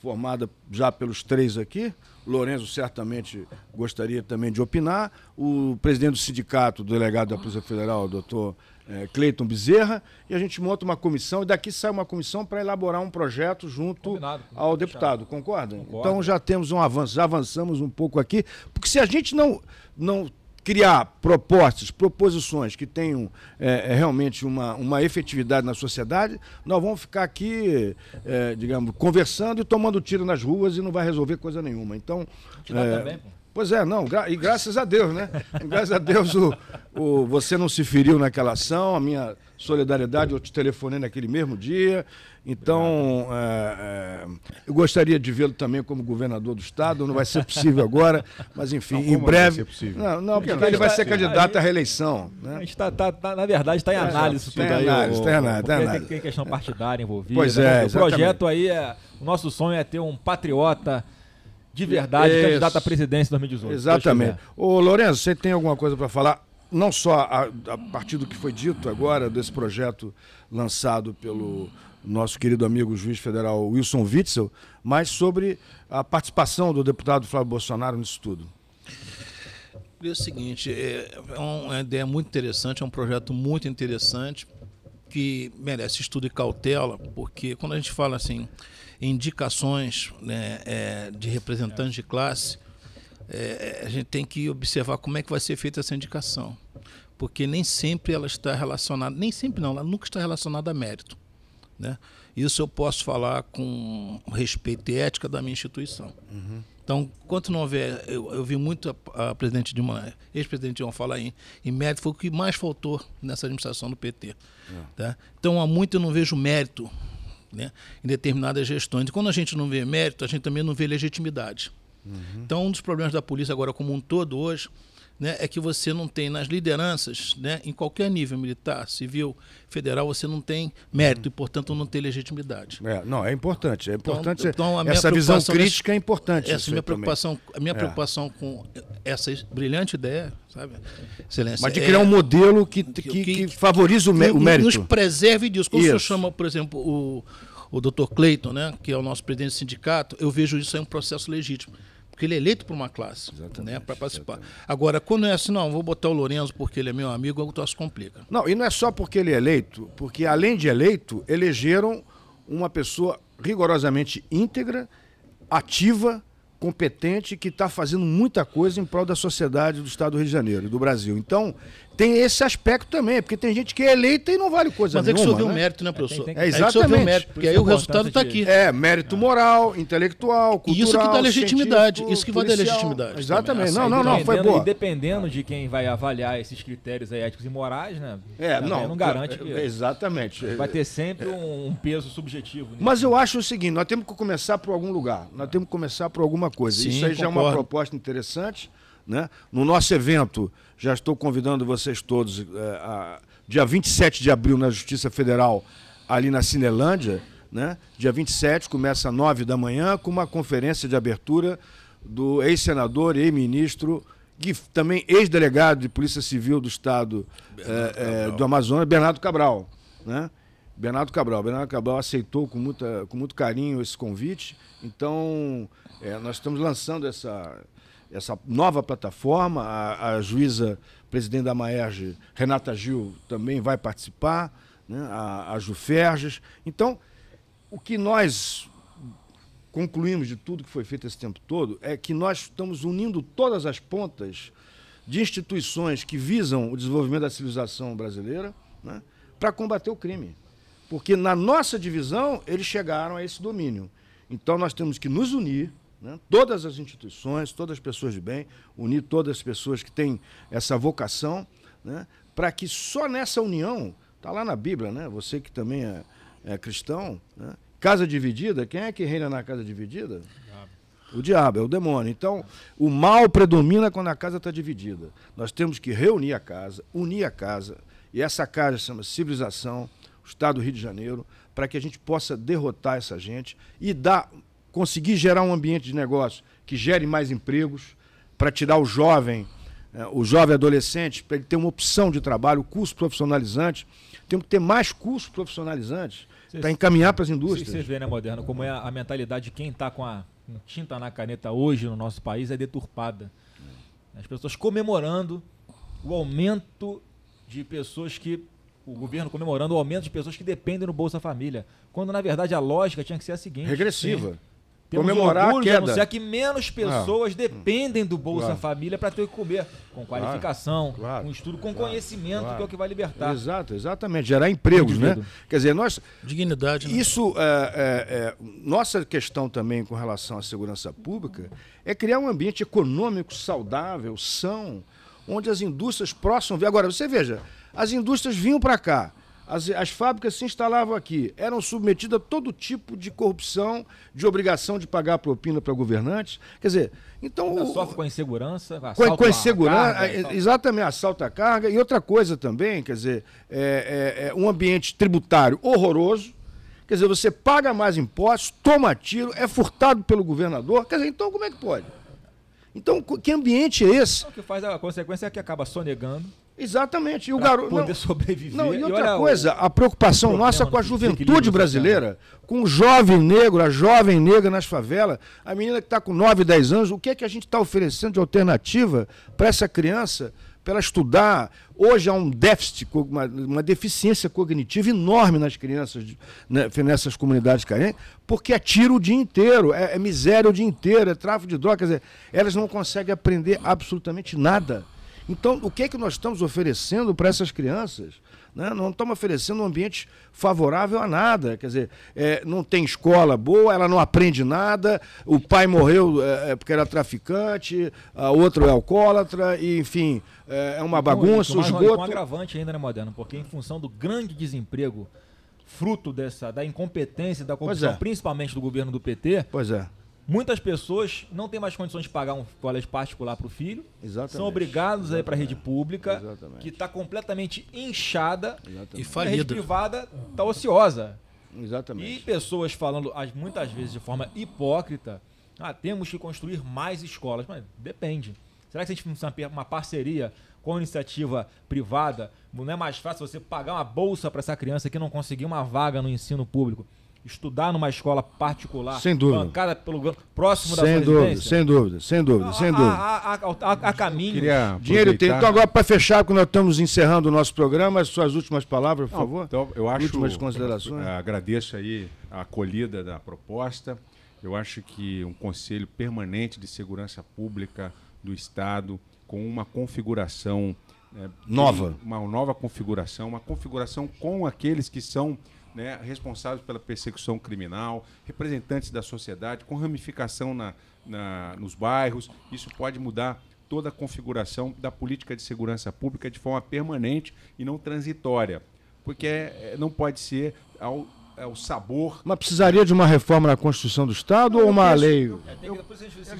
formada já pelos três aqui. Lourenço certamente gostaria também de opinar. O presidente do sindicato, delegado da Polícia Federal, doutor é, Cleiton Bezerra, e a gente monta uma comissão, e daqui sai uma comissão para elaborar um projeto junto combinado, ao deputado, concorda? Então já temos um avanço, já avançamos um pouco aqui, porque se a gente não, não criar propostas, proposições que tenham é, é, realmente uma, uma efetividade na sociedade, nós vamos ficar aqui, é, digamos, conversando e tomando tiro nas ruas e não vai resolver coisa nenhuma. Então. é, também, pô. Pois é, não, gra e graças a Deus, né? Graças a Deus o, o, você não se feriu naquela ação, a minha solidariedade, eu te telefonei naquele mesmo dia. Então, é, é, eu gostaria de vê-lo também como governador do Estado, não vai ser possível agora, mas enfim, não, em breve. Vai ser possível? Não, não, porque, porque ele vai ser candidato à reeleição. Né? A gente está, tá, tá na verdade, está em é, análise isso tudo aí. está em análise, está em análise. Tem, questão partidária envolvida. Pois né? é, né? O projeto aí é. O nosso sonho é ter um patriota de verdade Isso. candidato à presidência em 2018. Exatamente. Ô, Lourenço, você tem alguma coisa para falar? Não só a, a, partir do que foi dito agora, desse projeto lançado pelo nosso querido amigo juiz federal Wilson Witzel, mas sobre a participação do deputado Flávio Bolsonaro nisso tudo. É o seguinte, é, é, é uma ideia muito interessante, é um projeto muito interessante que merece estudo e cautela, porque quando a gente fala assim, indicações né, é, de representantes de classe, é, a gente tem que observar como é que vai ser feita essa indicação. Porque nem sempre ela está relacionada, nem sempre não, ela nunca está relacionada a mérito. Né? Isso eu posso falar com respeito e ética da minha instituição. Uhum. Então, quanto não houver, eu, eu vi muito a, a presidente de uma ex-presidente Dilma falar em, em mérito, foi o que mais faltou nessa administração do PT. Uhum. É. Tá? Né? Então, há muito eu não vejo mérito né, em determinadas gestões. E quando a gente não vê mérito, a gente também não vê legitimidade. Uhum. Então, um dos problemas da polícia agora como um todo hoje né, é que você não tem nas lideranças, né, em qualquer nível, militar, civil, federal, você não tem mérito uhum. e, portanto, não tem legitimidade. É, não, é importante. É então, importante então, então essa visão crítica é importante. Essa minha preocupação, a minha é. preocupação com essa brilhante ideia, sabe, Excelência. Mas de é criar é, um modelo que, que, que, que favoriza o, o, mérito. Nos preserve disso. Como o senhor chama, por exemplo, o, o doutor Cleiton, né, que é o nosso presidente do sindicato, eu vejo isso aí é um processo legítimo porque ele é eleito por uma classe, né, para participar. Exatamente. Agora, quando é assim, não, vou botar o Lourenço porque ele é meu amigo, é o troço complica. Não, e não é só porque ele é eleito, porque além de eleito, elegeram uma pessoa rigorosamente íntegra, ativa, competente, que está fazendo muita coisa em prol da sociedade do Estado do Rio de Janeiro e do Brasil. Então, tem esse aspecto também, porque tem gente que é eleita e não vale coisa Mas nenhuma. Mas é que soube né? o mérito, né, é, professor? É, tem, tem, é, exatamente. É o mérito, porque aí é o resultado está aqui. É, mérito ah. moral, intelectual, cultural, Isso que dá legitimidade, isso que policial. vai dar legitimidade. Exatamente. Assim, não, não, não, foi boa. E dependendo de quem vai avaliar esses critérios aí, éticos e morais, né? É, não. Não garante que... Exatamente. Vai ter sempre um peso subjetivo. Nisso. Mas eu acho o seguinte, nós temos que começar por algum lugar, nós temos que começar por alguma coisa. Sim, isso aí concordo. já é uma proposta interessante, né? No nosso evento... Já estou convidando vocês todos, é, a, dia 27 de abril, na Justiça Federal, ali na Cinelândia. Né? Dia 27 começa às 9 da manhã com uma conferência de abertura do ex-senador e ex-ministro, também ex-delegado de Polícia Civil do Estado é, é, do Amazonas, Bernardo Cabral. Né? Bernardo Cabral. Bernardo Cabral aceitou com, muita, com muito carinho esse convite. Então, é, nós estamos lançando essa, essa nova plataforma. A, a juíza presidente da Maerge, Renata Gil, também vai participar, né? a, a Juferges. Então, o que nós concluímos de tudo que foi feito esse tempo todo é que nós estamos unindo todas as pontas de instituições que visam o desenvolvimento da civilização brasileira né, para combater o crime. Porque na nossa divisão eles chegaram a esse domínio. Então nós temos que nos unir, né? Todas as instituições, todas as pessoas de bem, unir todas as pessoas que têm essa vocação, né? para que só nessa união, está lá na Bíblia, né? você que também é, é cristão, né? casa dividida, quem é que reina na casa dividida? O diabo, é o demônio. Então, o mal predomina quando a casa está dividida. Nós temos que reunir a casa, unir a casa. E essa casa chama civilização, o Estado do Rio de Janeiro, para que a gente possa derrotar essa gente e dar conseguir gerar um ambiente de negócio que gere mais empregos, para tirar o jovem, é, o jovem adolescente, para ele ter uma opção de trabalho, curso profissionalizante. Temos que ter mais cursos profissionalizantes para encaminhar para as indústrias. Vocês veem, né, Moderno, como é a mentalidade de quem está com a tinta na caneta hoje no nosso país é deturpada. As pessoas comemorando o aumento de pessoas que. O governo comemorando o aumento de pessoas que dependem do Bolsa Família. Quando, na verdade, a lógica tinha que ser a seguinte: regressiva. Sim. Temos comemorar orgulho a queda. que menos ah. pessoas ah. dependem do Bolsa claro. Família para ter o que comer, com qualificação, claro. Claro. com estudo, com conhecimento, que é o que vai libertar. Exato, exatamente, gerar empregos, né? Quer dizer, nós... Dignidade. Né? Isso, é, é, é, nossa questão também com relação à segurança pública é criar um ambiente econômico saudável, são, onde as indústrias possam vir. Agora, você veja, as indústrias vinham para cá, as, as fábricas se instalavam aqui, eram submetidas a todo tipo de corrupção, de obrigação de pagar propina para governantes. Quer dizer, então. O, sofre com a insegurança, assalto com, com insegurança, carga, exatamente, assalto à carga. E outra coisa também, quer dizer, é, é, é um ambiente tributário horroroso. Quer dizer, você paga mais impostos, toma tiro, é furtado pelo governador. Quer dizer, então como é que pode? Então, que ambiente é esse? O que faz a consequência é que acaba sonegando Exatamente. E o garoto poder não, sobreviver. Não, e outra e coisa, o... a preocupação nossa com a juventude brasileira, com o jovem negro, a jovem negra nas favelas, a menina que está com 9, 10 anos, o que é que a gente está oferecendo de alternativa para essa criança, para ela estudar? Hoje há um déficit, uma, uma deficiência cognitiva enorme nas crianças, né, nessas comunidades carentes, porque é tiro o dia inteiro, é, é miséria o dia inteiro, é tráfico de drogas, elas não conseguem aprender absolutamente nada então, o que é que nós estamos oferecendo para essas crianças? Né? Não estamos oferecendo um ambiente favorável a nada. Quer dizer, é, não tem escola boa, ela não aprende nada, o pai morreu é, é porque era traficante, a outro é alcoólatra, e, enfim, é, é uma então, bagunça, Isso com esgoto. É um agravante ainda, né, Moderno? Porque em função do grande desemprego fruto dessa da incompetência da é. corrupção, é. principalmente do governo do PT. Pois é. Muitas pessoas não têm mais condições de pagar um colégio particular para o filho. Exatamente. São obrigados a ir para a rede pública, Exatamente. que está completamente inchada. Exatamente. E falida. A rede privada está ociosa. Exatamente. E pessoas falando, muitas vezes de forma hipócrita, ah, temos que construir mais escolas. Mas depende. Será que se a gente fizer uma parceria com a iniciativa privada, não é mais fácil você pagar uma bolsa para essa criança que não conseguiu uma vaga no ensino público? estudar numa escola particular, sem dúvida. bancada pelo governo, próximo sem da sua dúvida, residência? Sem dúvida, sem dúvida, sem dúvida. Há, caminho. Dinheiro tem. Então, agora, para fechar, porque nós estamos encerrando o nosso programa, as suas últimas palavras, por Não, favor. Então, eu acho. Últimas considerações. eu é, agradeço aí a acolhida da proposta. Eu acho que um conselho permanente de segurança pública do Estado, com uma configuração. É, nova. Uma nova configuração, uma configuração com aqueles que são né, responsáveis pela persecução criminal, representantes da sociedade, com ramificação na, na, nos bairros. Isso pode mudar toda a configuração da política de segurança pública de forma permanente e não transitória. Porque é, é, não pode ser ao é, o sabor. Mas precisaria de uma reforma na Constituição do Estado ou uma penso, lei? Eu, eu,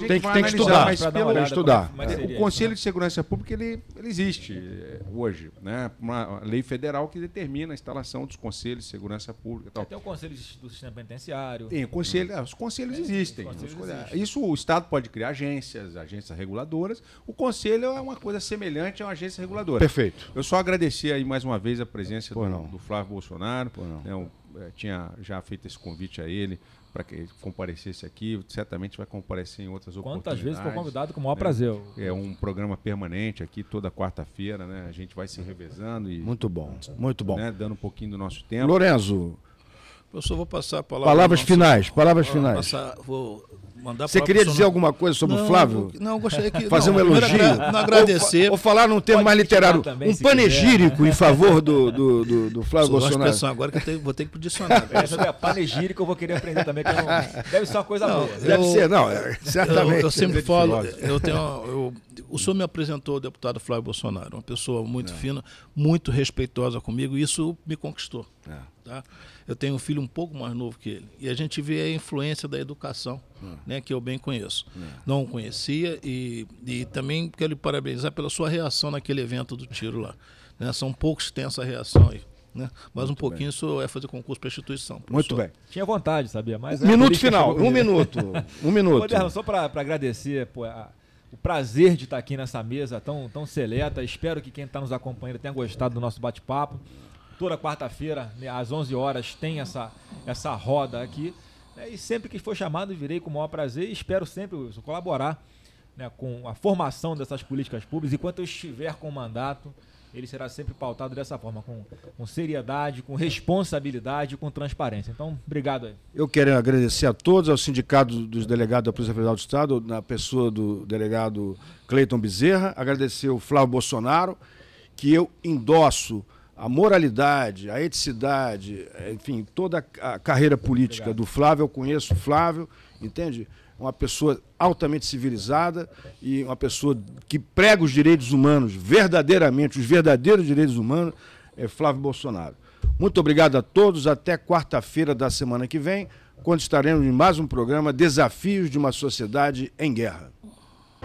tem que, tem que estudar. Mas estudar. Mas o né? Conselho de Segurança Pública ele, ele existe é, hoje, né? Uma lei federal que determina a instalação dos conselhos de segurança pública. Tal. Até o Conselho do Sistema Penitenciário. Tem, o conselho, é, os conselhos é, existem. Os conselhos Isso o Estado pode criar agências, agências reguladoras. O Conselho é uma coisa semelhante a uma agência reguladora. Perfeito. Eu só agradecer aí mais uma vez a presença do, do, Flávio Bolsonaro. não. Né, eh, tinha já feito esse convite a ele para que ele comparecesse aqui. Certamente vai comparecer em outras Quantas oportunidades. Quantas vezes foi convidado, com o né? maior né? prazer. É um programa permanente aqui, toda quarta-feira, né? A gente vai se revezando e. Muito bom, muito bom. Né? Dando um pouquinho do nosso tempo. Lorenzo. Eu só vou passar a palavra. Palavras nosso... finais, palavras vou finais. Passar, vou mandar Você queria dizer alguma coisa sobre não, o Flávio? Não, gostaria que. Fazer não, um elogio? Não agradecer. Ou, ou falar num termo mais literário. Também, um panegírico quiser. em favor do, do, do, do Flávio Sou Bolsonaro. agora que eu tenho, vou ter que pro dicionário. Essa é panegírico eu vou querer aprender também, que não, deve ser uma coisa não, boa. Deve eu, ser, não, é, certamente. Eu, eu sempre falo, eu tenho. Eu, o senhor me apresentou o deputado Flávio Bolsonaro, uma pessoa muito é. fina, muito respeitosa comigo, e isso me conquistou. É. Tá? Eu tenho um filho um pouco mais novo que ele. E a gente vê a influência da educação Hum. né, que eu bem conheço. Hum. Não o conhecia e, e também quero lhe parabenizar pela sua reação naquele evento do tiro lá. Né? São poucos que têm essa reação aí. Né? Mas Muito um pouquinho bem. isso é fazer concurso para instituição. Professor. Muito bem. Tinha vontade, sabia? Mas é minuto final, um minuto. Um minuto. só para agradecer pô, a, o prazer de estar aqui nessa mesa tão, tão seleta. Espero que quem está nos acompanhando tenha gostado do nosso bate-papo. Toda quarta-feira, né, às 11 horas, tem essa, essa roda aqui. Né? E sempre que for chamado, virei com o maior prazer e espero sempre, Wilson, colaborar né, com a formação dessas políticas públicas. Enquanto eu estiver com o mandato, ele será sempre pautado dessa forma, com, com seriedade, com responsabilidade, com transparência. Então, obrigado aí. Eu quero agradecer a todos, ao Sindicato dos Delegados da Polícia Federal do Estado, na pessoa do delegado Cleiton Bezerra, agradecer o Flávio Bolsonaro, que eu endosso a moralidade, a eticidade, enfim, toda a carreira política Obrigado. do Flávio, eu conheço o Flávio, entende? Uma pessoa altamente civilizada e uma pessoa que prega os direitos humanos, verdadeiramente, os verdadeiros direitos humanos, é Flávio Bolsonaro. Muito obrigado a todos. Até quarta-feira da semana que vem, quando estaremos em mais um programa Desafios de uma Sociedade em Guerra.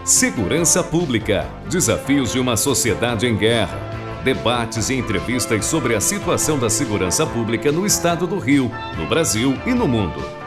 Segurança Pública Desafios de uma Sociedade em Guerra debates e entrevistas sobre a situação da segurança pública no estado do Rio, no Brasil e no mundo.